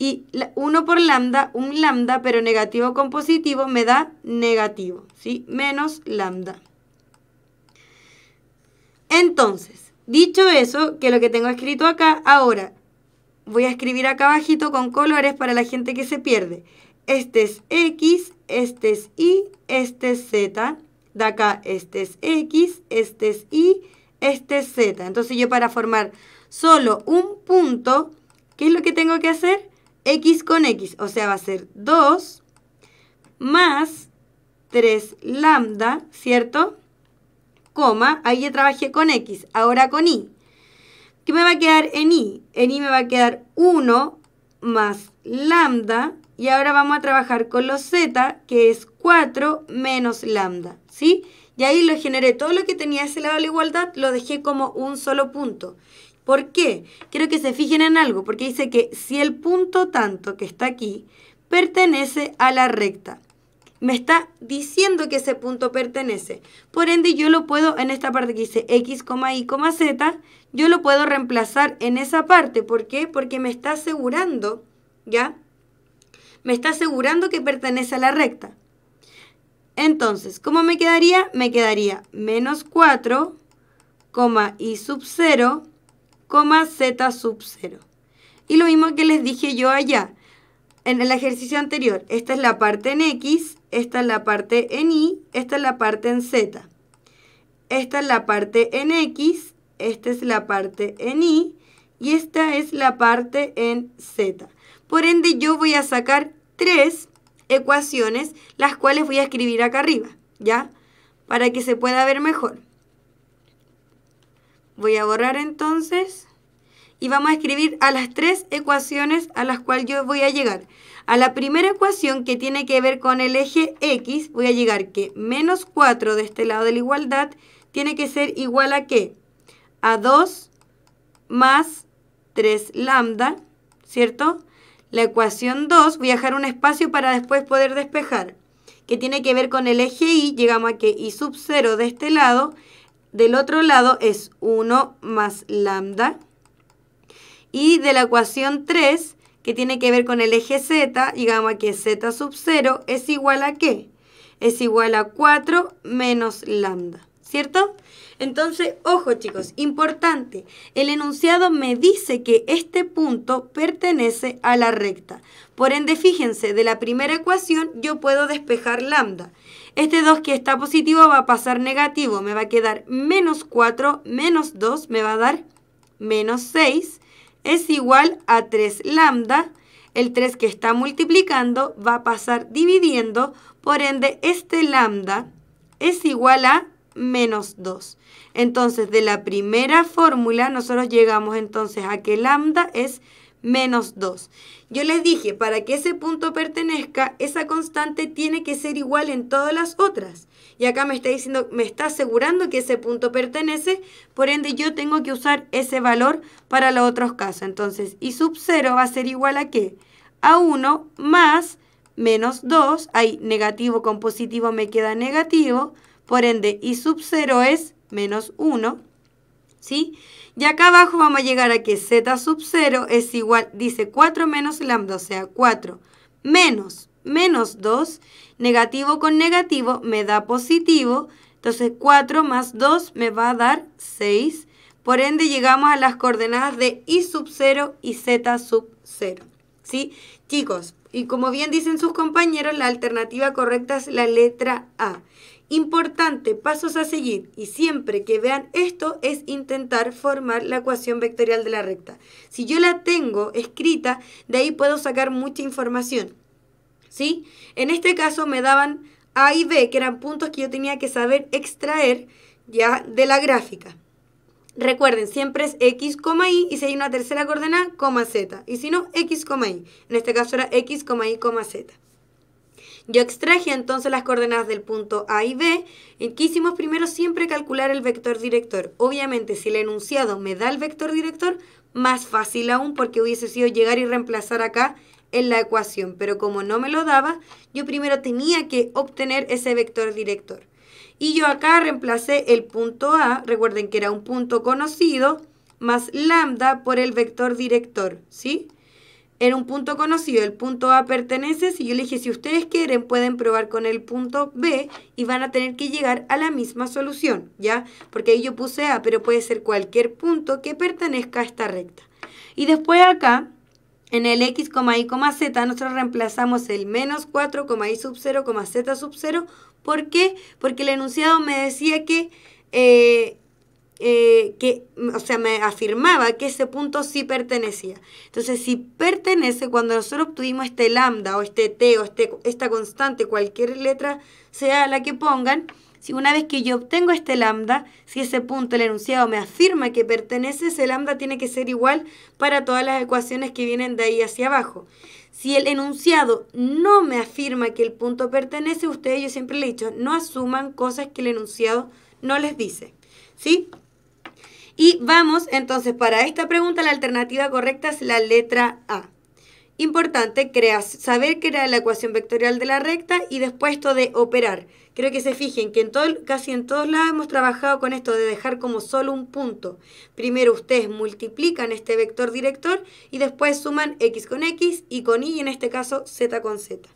y 1 por lambda, un lambda, pero negativo con positivo me da negativo, ¿sí? Menos lambda. Entonces, dicho eso, que lo que tengo escrito acá, ahora voy a escribir acá abajito con colores para la gente que se pierde. Este es X, este es Y, este es Z de acá este es X, este es Y, este es Z. Entonces yo para formar solo un punto, ¿qué es lo que tengo que hacer? X con X, o sea, va a ser 2 más 3 lambda, ¿cierto? Coma, ahí ya trabajé con X, ahora con Y. ¿Qué me va a quedar en Y? En Y me va a quedar 1 más lambda, y ahora vamos a trabajar con los Z, que es 4 menos lambda. ¿sí? Y ahí lo generé todo lo que tenía ese lado de la igualdad, lo dejé como un solo punto. ¿Por qué? Quiero que se fijen en algo, porque dice que si el punto tanto que está aquí pertenece a la recta, me está diciendo que ese punto pertenece. Por ende, yo lo puedo, en esta parte que dice x, y, z, yo lo puedo reemplazar en esa parte. ¿Por qué? Porque me está asegurando, ¿ya? Me está asegurando que pertenece a la recta. Entonces, ¿cómo me quedaría? Me quedaría menos 4, coma i sub 0, coma z sub 0. Y lo mismo que les dije yo allá, en el ejercicio anterior. Esta es la parte en x, esta es la parte en y, esta es la parte en z. Esta es la parte en x, esta es la parte en y, y esta es la parte en z. Por ende, yo voy a sacar 3 ecuaciones, las cuales voy a escribir acá arriba, ¿ya? Para que se pueda ver mejor. Voy a borrar entonces y vamos a escribir a las tres ecuaciones a las cuales yo voy a llegar. A la primera ecuación que tiene que ver con el eje X, voy a llegar que menos 4 de este lado de la igualdad tiene que ser igual a qué? A 2 más 3 lambda, ¿cierto? La ecuación 2, voy a dejar un espacio para después poder despejar, que tiene que ver con el eje Y, llegamos a que Y sub 0 de este lado, del otro lado es 1 más lambda. Y de la ecuación 3, que tiene que ver con el eje Z, llegamos a que Z sub 0 es igual a qué? Es igual a 4 menos lambda, ¿cierto? Entonces, ojo chicos, importante, el enunciado me dice que este punto pertenece a la recta. Por ende, fíjense, de la primera ecuación yo puedo despejar lambda. Este 2 que está positivo va a pasar negativo, me va a quedar menos 4 menos 2, me va a dar menos 6, es igual a 3 lambda. El 3 que está multiplicando va a pasar dividiendo, por ende este lambda es igual a menos 2. Entonces, de la primera fórmula, nosotros llegamos entonces a que lambda es menos 2. Yo les dije, para que ese punto pertenezca, esa constante tiene que ser igual en todas las otras. Y acá me está diciendo, me está asegurando que ese punto pertenece, por ende yo tengo que usar ese valor para los otros casos. Entonces, y sub 0 va a ser igual a qué? A 1 más menos 2, ahí negativo con positivo me queda negativo, por ende y sub 0 es menos 1, ¿sí? Y acá abajo vamos a llegar a que z sub 0 es igual, dice 4 menos lambda, o sea, 4 menos menos 2, negativo con negativo me da positivo, entonces 4 más 2 me va a dar 6, por ende llegamos a las coordenadas de i sub 0 y z sub 0, ¿sí? Chicos, y como bien dicen sus compañeros, la alternativa correcta es la letra A. Importante, pasos a seguir, y siempre que vean esto es intentar formar la ecuación vectorial de la recta. Si yo la tengo escrita, de ahí puedo sacar mucha información. ¿Sí? En este caso me daban A y B, que eran puntos que yo tenía que saber extraer ya de la gráfica. Recuerden, siempre es x, y, y si hay una tercera coordenada, coma z. Y si no, x, y. En este caso era x, y, z. Yo extraje entonces las coordenadas del punto A y B, en quisimos hicimos primero siempre calcular el vector director. Obviamente, si el enunciado me da el vector director, más fácil aún porque hubiese sido llegar y reemplazar acá en la ecuación, pero como no me lo daba, yo primero tenía que obtener ese vector director. Y yo acá reemplacé el punto A, recuerden que era un punto conocido, más lambda por el vector director, ¿sí? Era un punto conocido, el punto A pertenece, si yo le dije, si ustedes quieren, pueden probar con el punto B y van a tener que llegar a la misma solución, ¿ya? Porque ahí yo puse A, pero puede ser cualquier punto que pertenezca a esta recta. Y después acá, en el x, y, z, nosotros reemplazamos el menos 4, y sub 0, z sub 0. ¿Por qué? Porque el enunciado me decía que... Eh, eh, que, mm, o sea, me afirmaba que ese punto sí pertenecía. Entonces, si pertenece, cuando nosotros obtuvimos este lambda o este t o este, esta constante, cualquier letra sea la que pongan, si una vez que yo obtengo este lambda, si ese punto, el enunciado, me afirma que pertenece, ese lambda tiene que ser igual para todas las ecuaciones que vienen de ahí hacia abajo. Si el enunciado no me afirma que el punto pertenece, ustedes, yo siempre le he dicho, no asuman cosas que el enunciado no les dice. ¿Sí? Y vamos entonces para esta pregunta la alternativa correcta es la letra A. Importante creas, saber que era la ecuación vectorial de la recta y después todo de operar. Creo que se fijen que en todo, casi en todos lados hemos trabajado con esto de dejar como solo un punto. Primero ustedes multiplican este vector director y después suman x con x y con y, en este caso z con z.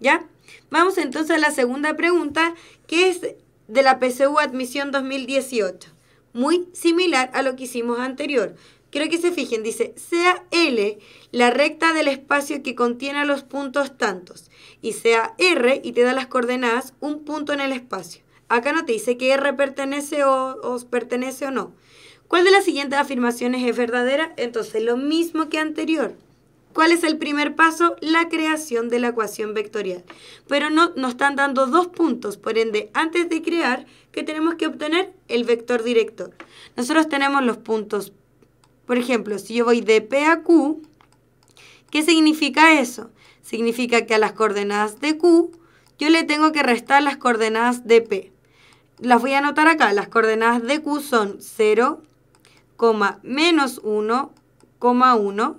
¿Ya? Vamos entonces a la segunda pregunta, que es de la PCU Admisión 2018 muy similar a lo que hicimos anterior. creo que se fijen, dice, sea L la recta del espacio que contiene los puntos tantos y sea R y te da las coordenadas un punto en el espacio. Acá no te dice que R pertenece o, os pertenece o no. ¿Cuál de las siguientes afirmaciones es verdadera? Entonces, lo mismo que anterior. ¿Cuál es el primer paso? La creación de la ecuación vectorial. Pero no nos están dando dos puntos, por ende, antes de crear, que tenemos que obtener? El vector director. Nosotros tenemos los puntos, por ejemplo, si yo voy de P a Q, ¿qué significa eso? Significa que a las coordenadas de Q yo le tengo que restar las coordenadas de P. Las voy a anotar acá. Las coordenadas de Q son 0, menos 1, 1,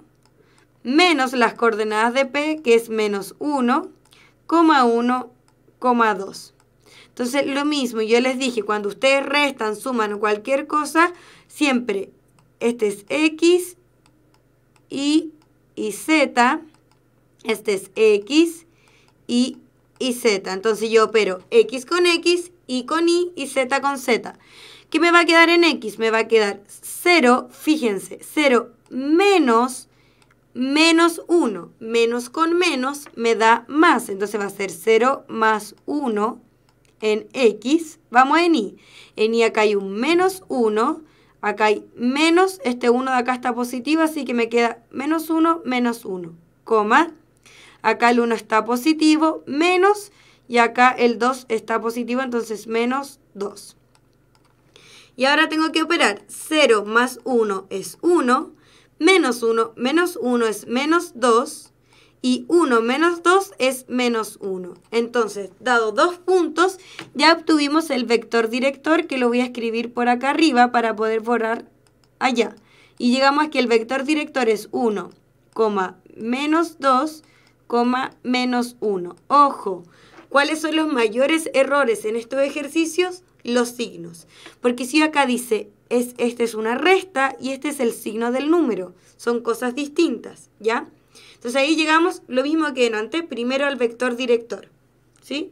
menos las coordenadas de P, que es menos 1, 1, 2. Entonces, lo mismo, yo les dije, cuando ustedes restan, suman o cualquier cosa, siempre este es X, Y y Z, este es X, Y y Z. Entonces yo opero X con X, Y con Y y Z con Z. ¿Qué me va a quedar en X? Me va a quedar 0, fíjense, 0 menos menos 1. Menos con menos me da más. Entonces va a ser 0 más 1 en X, vamos en Y. En Y acá hay un menos 1, acá hay menos, este 1 de acá está positivo, así que me queda menos 1, menos 1, coma. Acá el 1 está positivo, menos, y acá el 2 está positivo, entonces menos 2. Y ahora tengo que operar 0 más 1 es 1, menos 1 menos 1 es menos 2, y 1 menos 2 es menos 1. Entonces, dado dos puntos, ya obtuvimos el vector director que lo voy a escribir por acá arriba para poder borrar allá. Y llegamos a que el vector director es 1, menos 2, menos 1. Ojo, ¿cuáles son los mayores errores en estos ejercicios? Los signos. Porque si acá dice, es, este es una resta y este es el signo del número. Son cosas distintas, ¿ya? Entonces ahí llegamos lo mismo que en antes, primero al vector director. ¿Sí?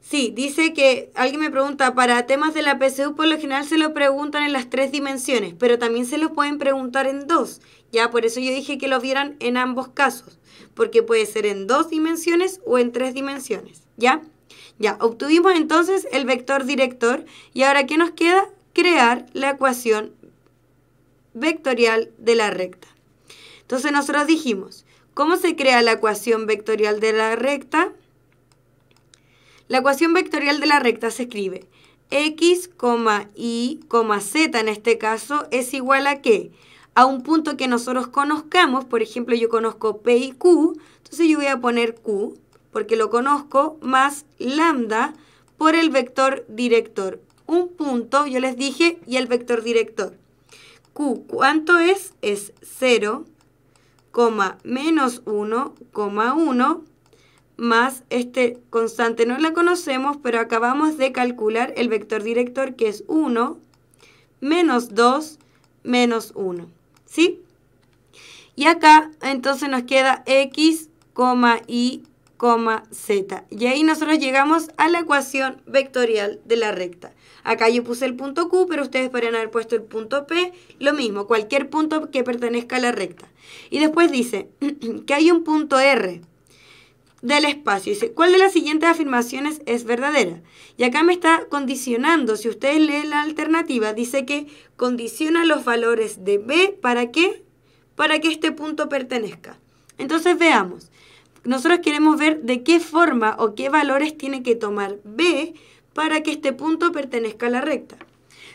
Sí, dice que alguien me pregunta, para temas de la PCU, por lo general se lo preguntan en las tres dimensiones, pero también se lo pueden preguntar en dos. Ya, por eso yo dije que lo vieran en ambos casos, porque puede ser en dos dimensiones o en tres dimensiones. ¿Ya? Ya, obtuvimos entonces el vector director y ahora ¿qué nos queda? Crear la ecuación vectorial de la recta. Entonces nosotros dijimos, ¿cómo se crea la ecuación vectorial de la recta? La ecuación vectorial de la recta se escribe x, y, z en este caso es igual a qué? A un punto que nosotros conozcamos, por ejemplo yo conozco p y q, entonces yo voy a poner q, porque lo conozco, más lambda por el vector director. Un punto, yo les dije, y el vector director. Q, ¿cuánto es? Es 0, menos 1, 1, más este constante no la conocemos, pero acabamos de calcular el vector director que es 1, menos 2, menos 1. ¿Sí? Y acá entonces nos queda x, y z. Y ahí nosotros llegamos a la ecuación vectorial de la recta. Acá yo puse el punto Q, pero ustedes podrían haber puesto el punto P, lo mismo, cualquier punto que pertenezca a la recta. Y después dice que hay un punto R del espacio. Dice, ¿cuál de las siguientes afirmaciones es verdadera? Y acá me está condicionando, si ustedes leen la alternativa, dice que condiciona los valores de B, ¿para qué? Para que este punto pertenezca. Entonces veamos. Nosotros queremos ver de qué forma o qué valores tiene que tomar B para que este punto pertenezca a la recta.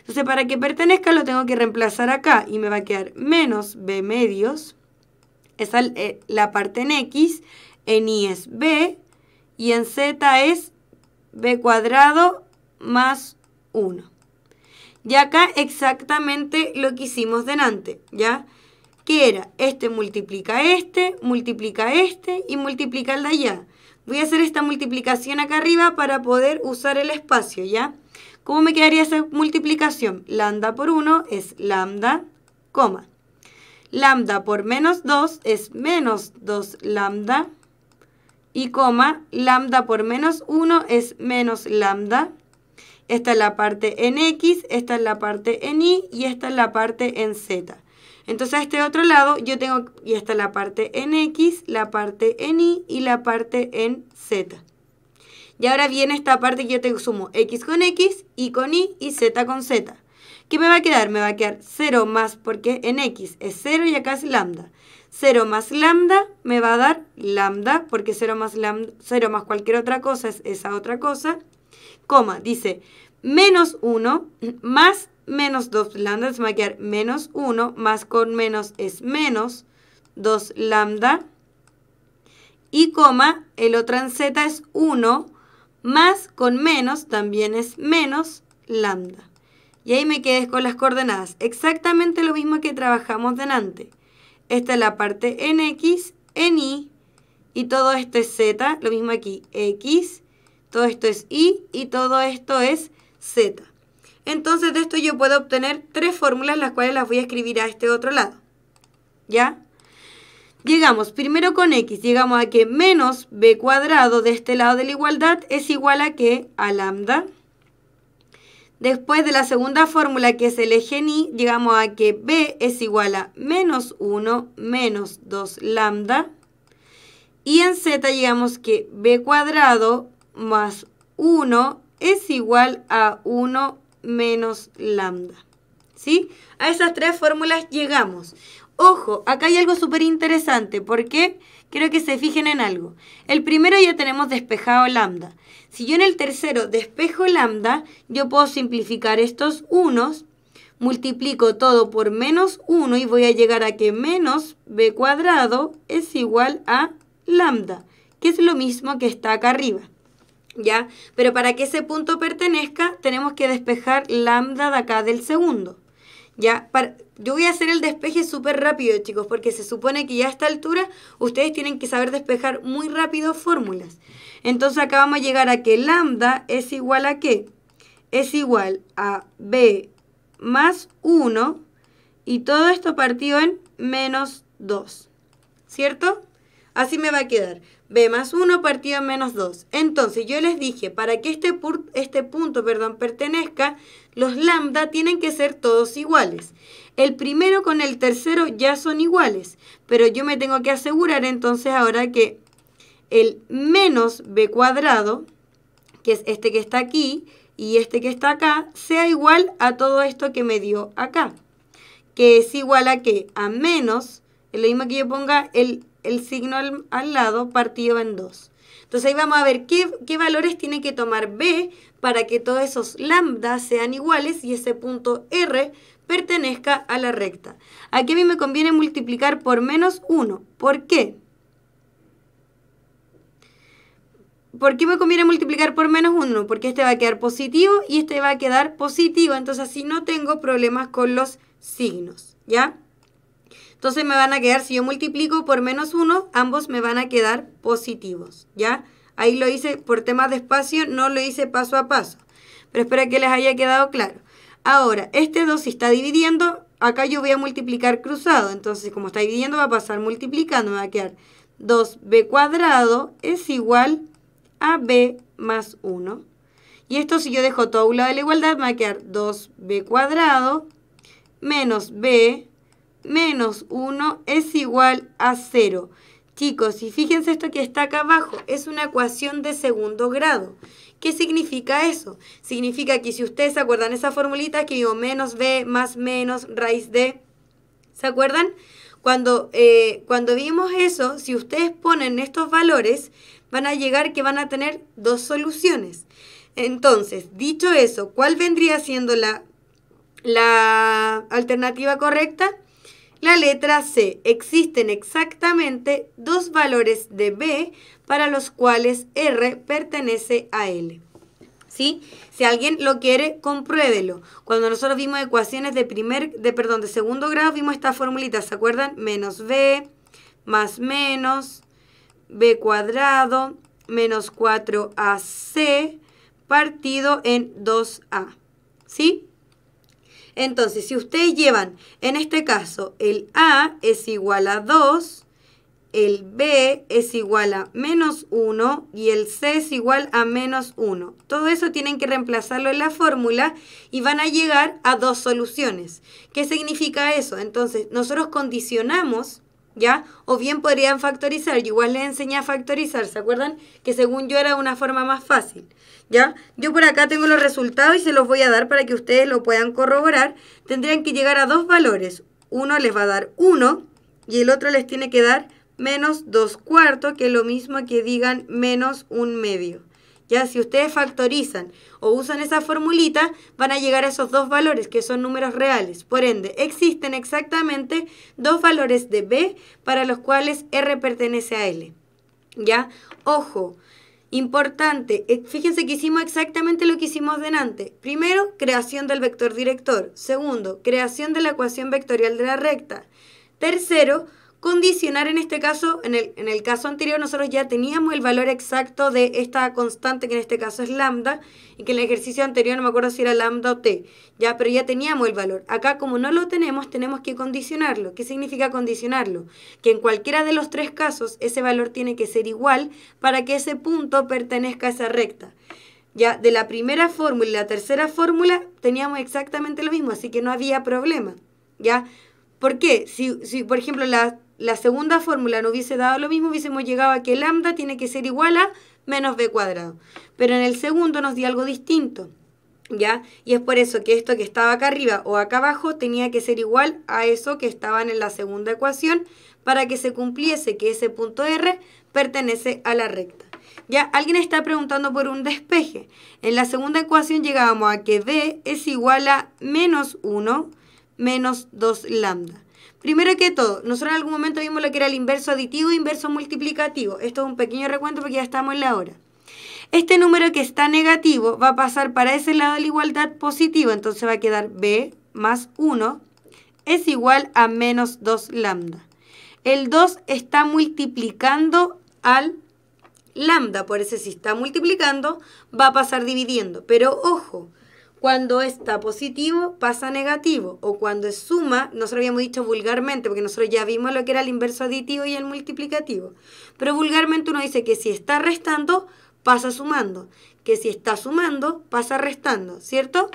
Entonces, para que pertenezca lo tengo que reemplazar acá y me va a quedar menos B medios, esa es eh, la parte en X, en Y es B y en Z es B cuadrado más 1. Y acá exactamente lo que hicimos delante, ¿ya? ¿Qué era este multiplica este, multiplica este y multiplica el de allá. Voy a hacer esta multiplicación acá arriba para poder usar el espacio, ¿ya? ¿Cómo me quedaría esa multiplicación? Lambda por 1 es lambda, coma. Lambda por menos 2 es menos 2 lambda. Y coma, lambda por menos 1 es menos lambda. Esta es la parte en X, esta es la parte en Y y esta es la parte en Z. Entonces a este otro lado yo tengo, y está la parte en X, la parte en Y y la parte en Z. Y ahora viene esta parte que yo tengo, sumo X con X, Y con Y y Z con Z. ¿Qué me va a quedar? Me va a quedar 0 más, porque en X es 0 y acá es lambda. 0 más lambda me va a dar lambda, porque 0 más, lambda, 0 más cualquier otra cosa es esa otra cosa. Coma, dice menos 1 más menos 2 lambda, se va a quedar menos 1, más con menos es menos 2 lambda, y coma, el otro en z es 1, más con menos también es menos lambda. Y ahí me quedé con las coordenadas, exactamente lo mismo que trabajamos delante. Esta es la parte en x, en y, y todo esto es z, lo mismo aquí, x, todo esto es y, y todo esto es z. Entonces de esto yo puedo obtener tres fórmulas, las cuales las voy a escribir a este otro lado. ¿Ya? Llegamos primero con x, llegamos a que menos b cuadrado de este lado de la igualdad es igual a que a lambda. Después de la segunda fórmula, que es el eje ni, llegamos a que b es igual a menos 1 menos 2 lambda. Y en z llegamos que b cuadrado más 1 es igual a 1 menos lambda. ¿Sí? A esas tres fórmulas llegamos. Ojo, acá hay algo súper interesante porque quiero que se fijen en algo. El primero ya tenemos despejado lambda. Si yo en el tercero despejo lambda, yo puedo simplificar estos unos, multiplico todo por menos 1 y voy a llegar a que menos b cuadrado es igual a lambda, que es lo mismo que está acá arriba. ¿ya? Pero para que ese punto pertenezca, tenemos que despejar lambda de acá del segundo, ¿ya? yo voy a hacer el despeje súper rápido, chicos, porque se supone que ya a esta altura ustedes tienen que saber despejar muy rápido fórmulas. Entonces acá vamos a llegar a que lambda es igual a qué? Es igual a b más 1 y todo esto partido en menos 2, ¿cierto? Así me va a quedar b más 1 partido menos 2. Entonces yo les dije, para que este, este punto perdón, pertenezca, los lambda tienen que ser todos iguales. El primero con el tercero ya son iguales, pero yo me tengo que asegurar entonces ahora que el menos b cuadrado, que es este que está aquí y este que está acá, sea igual a todo esto que me dio acá, que es igual a que a menos, lo mismo que yo ponga el el signo al, lado partido en 2. Entonces ahí vamos a ver qué, qué valores tiene que tomar B para que todos esos lambdas sean iguales y ese punto R pertenezca a la recta. Aquí a mí me conviene multiplicar por menos 1. ¿Por qué? ¿Por qué me conviene multiplicar por menos 1? Porque este va a quedar positivo y este va a quedar positivo. Entonces así no tengo problemas con los signos. ¿Ya? Entonces me van a quedar, si yo multiplico por menos 1, ambos me van a quedar positivos, ¿ya? Ahí lo hice por temas de espacio, no lo hice paso a paso. Pero espero que les haya quedado claro. Ahora, este 2 si está dividiendo, acá yo voy a multiplicar cruzado. Entonces, como está dividiendo, va a pasar multiplicando. Me va a quedar 2b cuadrado es igual a b más 1. Y esto si yo dejo todo a un lado de la igualdad, me va a quedar 2b cuadrado menos b menos 1 es igual a 0. Chicos, y fíjense esto que está acá abajo, es una ecuación de segundo grado. ¿Qué significa eso? Significa que si ustedes se acuerdan esa formulita que digo menos b más menos raíz de, ¿se acuerdan? Cuando, eh, cuando vimos eso, si ustedes ponen estos valores, van a llegar que van a tener dos soluciones. Entonces, dicho eso, ¿cuál vendría siendo la, la alternativa correcta? La letra C. Existen exactamente dos valores de B para los cuales R pertenece a L. ¿Sí? Si alguien lo quiere, compruébelo. Cuando nosotros vimos ecuaciones de primer, de perdón, de segundo grado, vimos esta formulita, ¿se acuerdan? Menos B más menos B cuadrado menos 4AC partido en 2A. ¿Sí? Entonces, si ustedes llevan, en este caso, el A es igual a 2, el B es igual a menos 1 y el C es igual a menos 1. Todo eso tienen que reemplazarlo en la fórmula y van a llegar a dos soluciones. ¿Qué significa eso? Entonces, nosotros condicionamos ¿ya? O bien podrían factorizar, yo igual les enseñé a factorizar, ¿se acuerdan? Que según yo era una forma más fácil, ¿ya? Yo por acá tengo los resultados y se los voy a dar para que ustedes lo puedan corroborar. Tendrían que llegar a dos valores, uno les va a dar 1 y el otro les tiene que dar menos 2 cuartos, que es lo mismo que digan menos un medio. Ya, si ustedes factorizan o usan esa formulita, van a llegar a esos dos valores que son números reales. Por ende, existen exactamente dos valores de B para los cuales R pertenece a L. ¿Ya? Ojo, importante, eh, fíjense que hicimos exactamente lo que hicimos delante. Primero, creación del vector director. Segundo, creación de la ecuación vectorial de la recta. Tercero, condicionar en este caso, en el, en el caso anterior nosotros ya teníamos el valor exacto de esta constante que en este caso es lambda y que en el ejercicio anterior no me acuerdo si era lambda o t, ya, pero ya teníamos el valor. Acá como no lo tenemos tenemos que condicionarlo. ¿Qué significa condicionarlo? Que en cualquiera de los tres casos ese valor tiene que ser igual para que ese punto pertenezca a esa recta. Ya de la primera fórmula y la tercera fórmula teníamos exactamente lo mismo, así que no había problema. ¿Ya? ¿Por qué? Si, si por ejemplo, la la segunda fórmula no hubiese dado lo mismo, hubiésemos llegado a que lambda tiene que ser igual a menos b cuadrado. Pero en el segundo nos dio algo distinto, ¿ya? Y es por eso que esto que estaba acá arriba o acá abajo tenía que ser igual a eso que estaban en la segunda ecuación para que se cumpliese que ese punto R pertenece a la recta. Ya, alguien está preguntando por un despeje. En la segunda ecuación llegábamos a que b es igual a menos 1 menos 2 lambda. Primero que todo, nosotros en algún momento vimos lo que era el inverso aditivo e inverso multiplicativo. Esto es un pequeño recuento porque ya estamos en la hora. Este número que está negativo va a pasar para ese lado de la igualdad positiva, entonces va a quedar b más 1 es igual a menos 2 lambda. El 2 está multiplicando al lambda, por eso si está multiplicando va a pasar dividiendo. Pero ojo, cuando está positivo, pasa negativo. O cuando es suma, nosotros habíamos dicho vulgarmente, porque nosotros ya vimos lo que era el inverso aditivo y el multiplicativo. Pero vulgarmente uno dice que si está restando, pasa sumando. Que si está sumando, pasa restando, ¿cierto?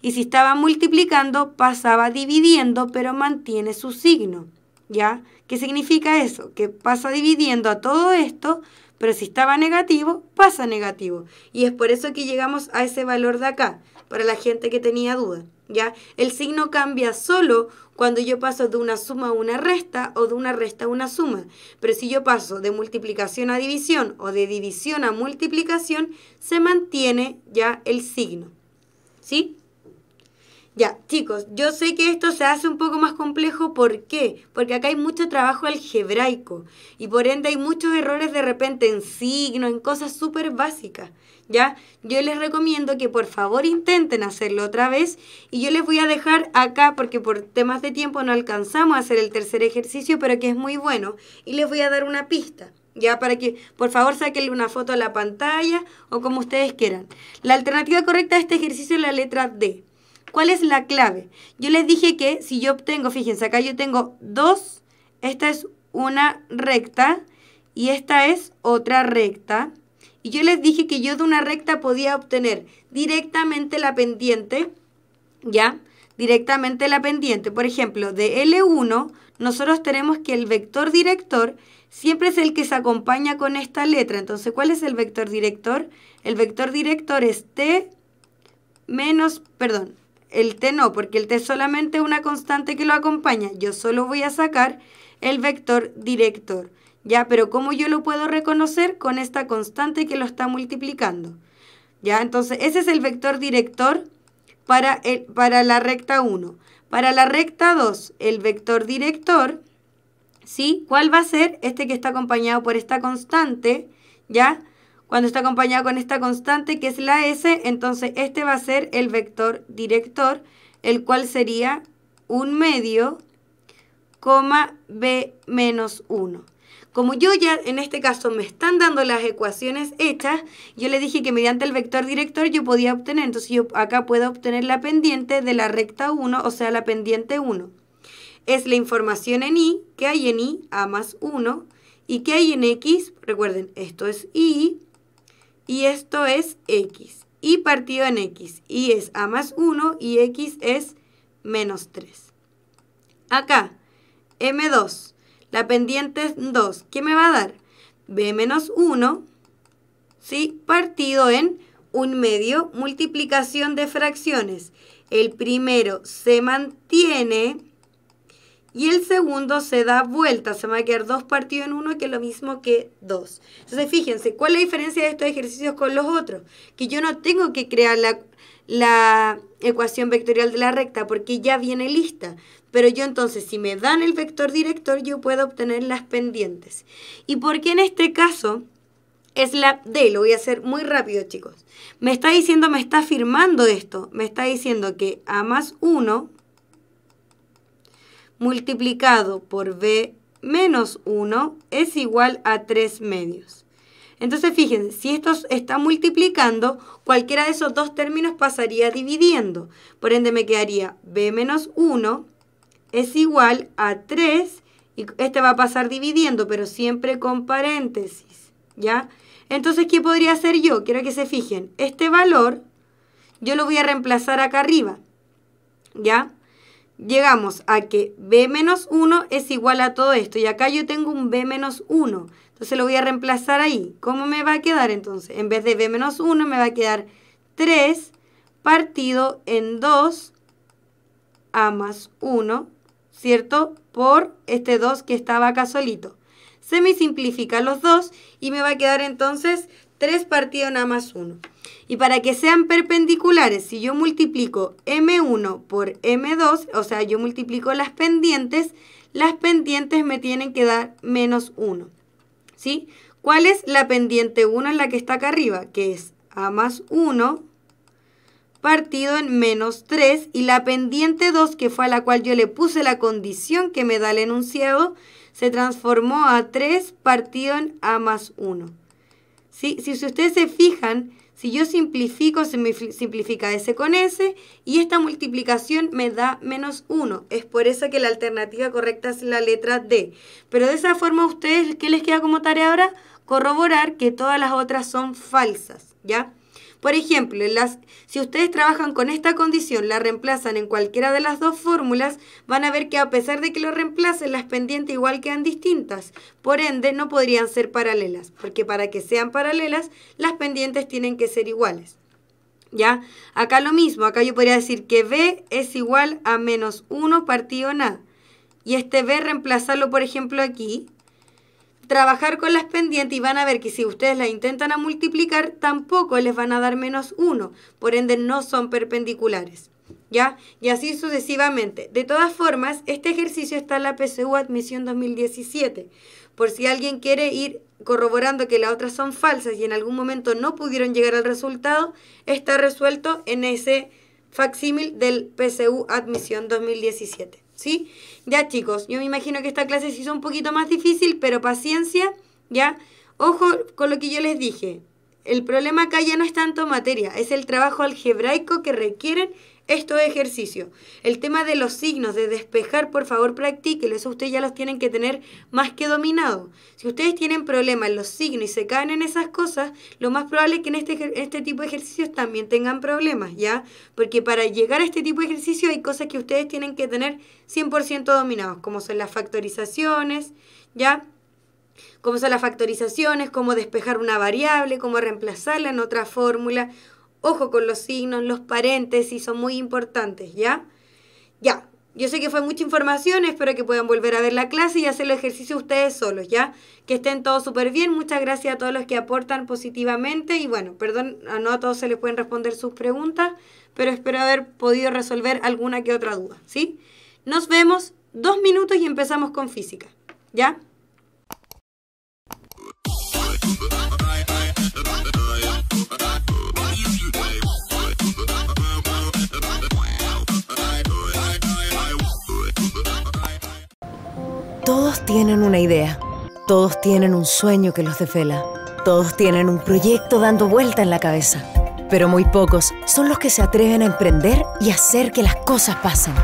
Y si estaba multiplicando, pasaba dividiendo, pero mantiene su signo. ¿Ya? ¿Qué significa eso? Que pasa dividiendo a todo esto, pero si estaba negativo, pasa negativo. Y es por eso que llegamos a ese valor de acá para la gente que tenía dudas. ¿Ya? El signo cambia solo cuando yo paso de una suma a una resta o de una resta a una suma. Pero si yo paso de multiplicación a división o de división a multiplicación, se mantiene ya el signo. ¿Sí? Ya, chicos, yo sé que esto se hace un poco más complejo. ¿Por qué? Porque acá hay mucho trabajo algebraico y por ende hay muchos errores de repente en signo, en cosas súper básicas. ¿ya? Yo les recomiendo que por favor intenten hacerlo otra vez y yo les voy a dejar acá porque por temas de tiempo no alcanzamos a hacer el tercer ejercicio, pero que es muy bueno y les voy a dar una pista. Ya para que por favor saquen una foto a la pantalla o como ustedes quieran. La alternativa correcta a este ejercicio es la letra D. ¿Cuál es la clave? Yo les dije que si yo obtengo, fíjense, acá yo tengo dos, esta es una recta y esta es otra recta. Y yo les dije que yo de una recta podía obtener directamente la pendiente, ¿ya? Directamente la pendiente. Por ejemplo, de L1, nosotros tenemos que el vector director siempre es el que se acompaña con esta letra. Entonces, ¿cuál es el vector director? El vector director es T menos, perdón, el T no, porque el T es solamente una constante que lo acompaña. Yo solo voy a sacar el vector director. ¿ya? Pero ¿cómo yo lo puedo reconocer con esta constante que lo está multiplicando? ¿Ya? Entonces, ese es el vector director para, la recta 1. Para la recta 2, el vector director, ¿sí? ¿Cuál va a ser? Este que está acompañado por esta constante, ¿ya? Cuando está acompañado con esta constante que es la S, entonces este va a ser el vector director, el cual sería un medio, B menos 1. Como yo ya en este caso me están dando las ecuaciones hechas, yo le dije que mediante el vector director yo podía obtener, entonces yo acá puedo obtener la pendiente de la recta 1, o sea, la pendiente 1. Es la información en I, que hay en I, A más 1, y que hay en X, recuerden, esto es Y, y esto es X, Y partido en X, Y es A más 1 y X es menos 3. Acá, M2 la pendiente es 2. ¿Qué me va a dar? B menos 1, Partido en un medio, multiplicación de fracciones. El primero se mantiene y el segundo se da vuelta. Se me va a quedar 2 partido en 1, que es lo mismo que 2. Entonces, fíjense, ¿cuál es la diferencia de estos ejercicios con los otros? Que yo no tengo que crear la, la ecuación vectorial de la recta porque ya viene lista. Pero yo entonces, si me dan el vector director, yo puedo obtener las pendientes. ¿Y por qué en este caso es la D? Lo voy a hacer muy rápido, chicos. Me está diciendo, me está afirmando esto. Me está diciendo que A más 1 multiplicado por B menos 1 es igual a 3 medios. Entonces, fíjense, si esto está multiplicando, cualquiera de esos dos términos pasaría dividiendo. Por ende, me quedaría B menos 1 es igual a 3, y este va a pasar dividiendo, pero siempre con paréntesis, ¿ya? Entonces, ¿qué podría hacer yo? Quiero que se fijen, este valor yo lo voy a reemplazar acá arriba, ¿ya? Llegamos a que b menos 1 es igual a todo esto, y acá yo tengo un b menos 1, entonces lo voy a reemplazar ahí. ¿Cómo me va a quedar entonces? En vez de b menos 1 me va a quedar 3 partido en 2 a más 1 ¿cierto? Por este 2 que estaba acá solito. Se me simplifica los dos y me va a quedar entonces 3 partido a más 1. Y para que sean perpendiculares, si yo multiplico M1 por M2, o sea, yo multiplico las pendientes, las pendientes me tienen que dar menos 1. ¿Sí? ¿Cuál es la pendiente 1 en la que está acá arriba? Que es A más 1 partido en menos 3 y la pendiente 2, que fue a la cual yo le puse la condición que me da el enunciado, se transformó a 3 partido en a más 1. Si, ustedes se fijan, si yo simplifico, se simplifica S con S y esta multiplicación me da menos 1. Es por eso que la alternativa correcta es la letra D. Pero de esa forma, ¿ustedes qué les queda como tarea ahora? Corroborar que todas las otras son falsas, ¿ya? Por ejemplo, las, si ustedes trabajan con esta condición, la reemplazan en cualquiera de las dos fórmulas, van a ver que a pesar de que lo reemplacen, las pendientes igual quedan distintas. Por ende, no podrían ser paralelas, porque para que sean paralelas, las pendientes tienen que ser iguales. ¿Ya? Acá lo mismo, acá yo podría decir que B es igual a menos 1 partido en Y este B reemplazarlo, por ejemplo, aquí, trabajar con las pendientes y van a ver que si ustedes las intentan a multiplicar, tampoco les van a dar menos uno. por ende no son perpendiculares. ¿Ya? Y así sucesivamente. De todas formas, este ejercicio está en la PSU Admisión 2017. Por si alguien quiere ir corroborando que las otras son falsas y en algún momento no pudieron llegar al resultado, está resuelto en ese facsímil del PSU Admisión 2017. ¿sí? Ya chicos, yo me imagino que esta clase sí hizo un poquito más difícil, pero paciencia, ¿ya? Ojo con lo que yo les dije. El problema acá ya no es tanto materia, es el trabajo algebraico que requieren esto es ejercicio. El tema de los signos, de despejar, por favor, practíquelo. Eso ustedes ya los tienen que tener más que dominado. Si ustedes tienen problemas en los signos y se caen en esas cosas, lo más probable es que en este, este tipo de ejercicios también tengan problemas, ¿ya? Porque para llegar a este tipo de ejercicio hay cosas que ustedes tienen que tener 100% dominados, como son las factorizaciones, ¿ya? Como son las factorizaciones, cómo despejar una variable, cómo reemplazarla en otra fórmula. Ojo con los signos, los paréntesis son muy importantes, ¿ya? Ya, yo sé que fue mucha información, espero que puedan volver a ver la clase y hacer el ejercicio ustedes solos, ¿ya? Que estén todos súper bien, muchas gracias a todos los que aportan positivamente y bueno, perdón, no a todos se les pueden responder sus preguntas, pero espero haber podido resolver alguna que otra duda, ¿sí? Nos vemos dos minutos y empezamos con física, ¿ya? Todos tienen una idea. Todos tienen un sueño que los desvela. Todos tienen un proyecto dando vuelta en la cabeza. Pero muy pocos son los que se atreven a emprender y hacer que las cosas pasen.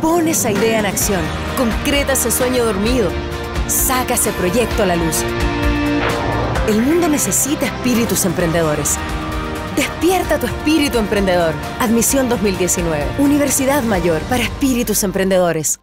Pon esa idea en acción. Concreta ese sueño dormido. Saca ese proyecto a la luz. El mundo necesita espíritus emprendedores. Despierta tu espíritu emprendedor. Admisión 2019. Universidad Mayor para espíritus emprendedores.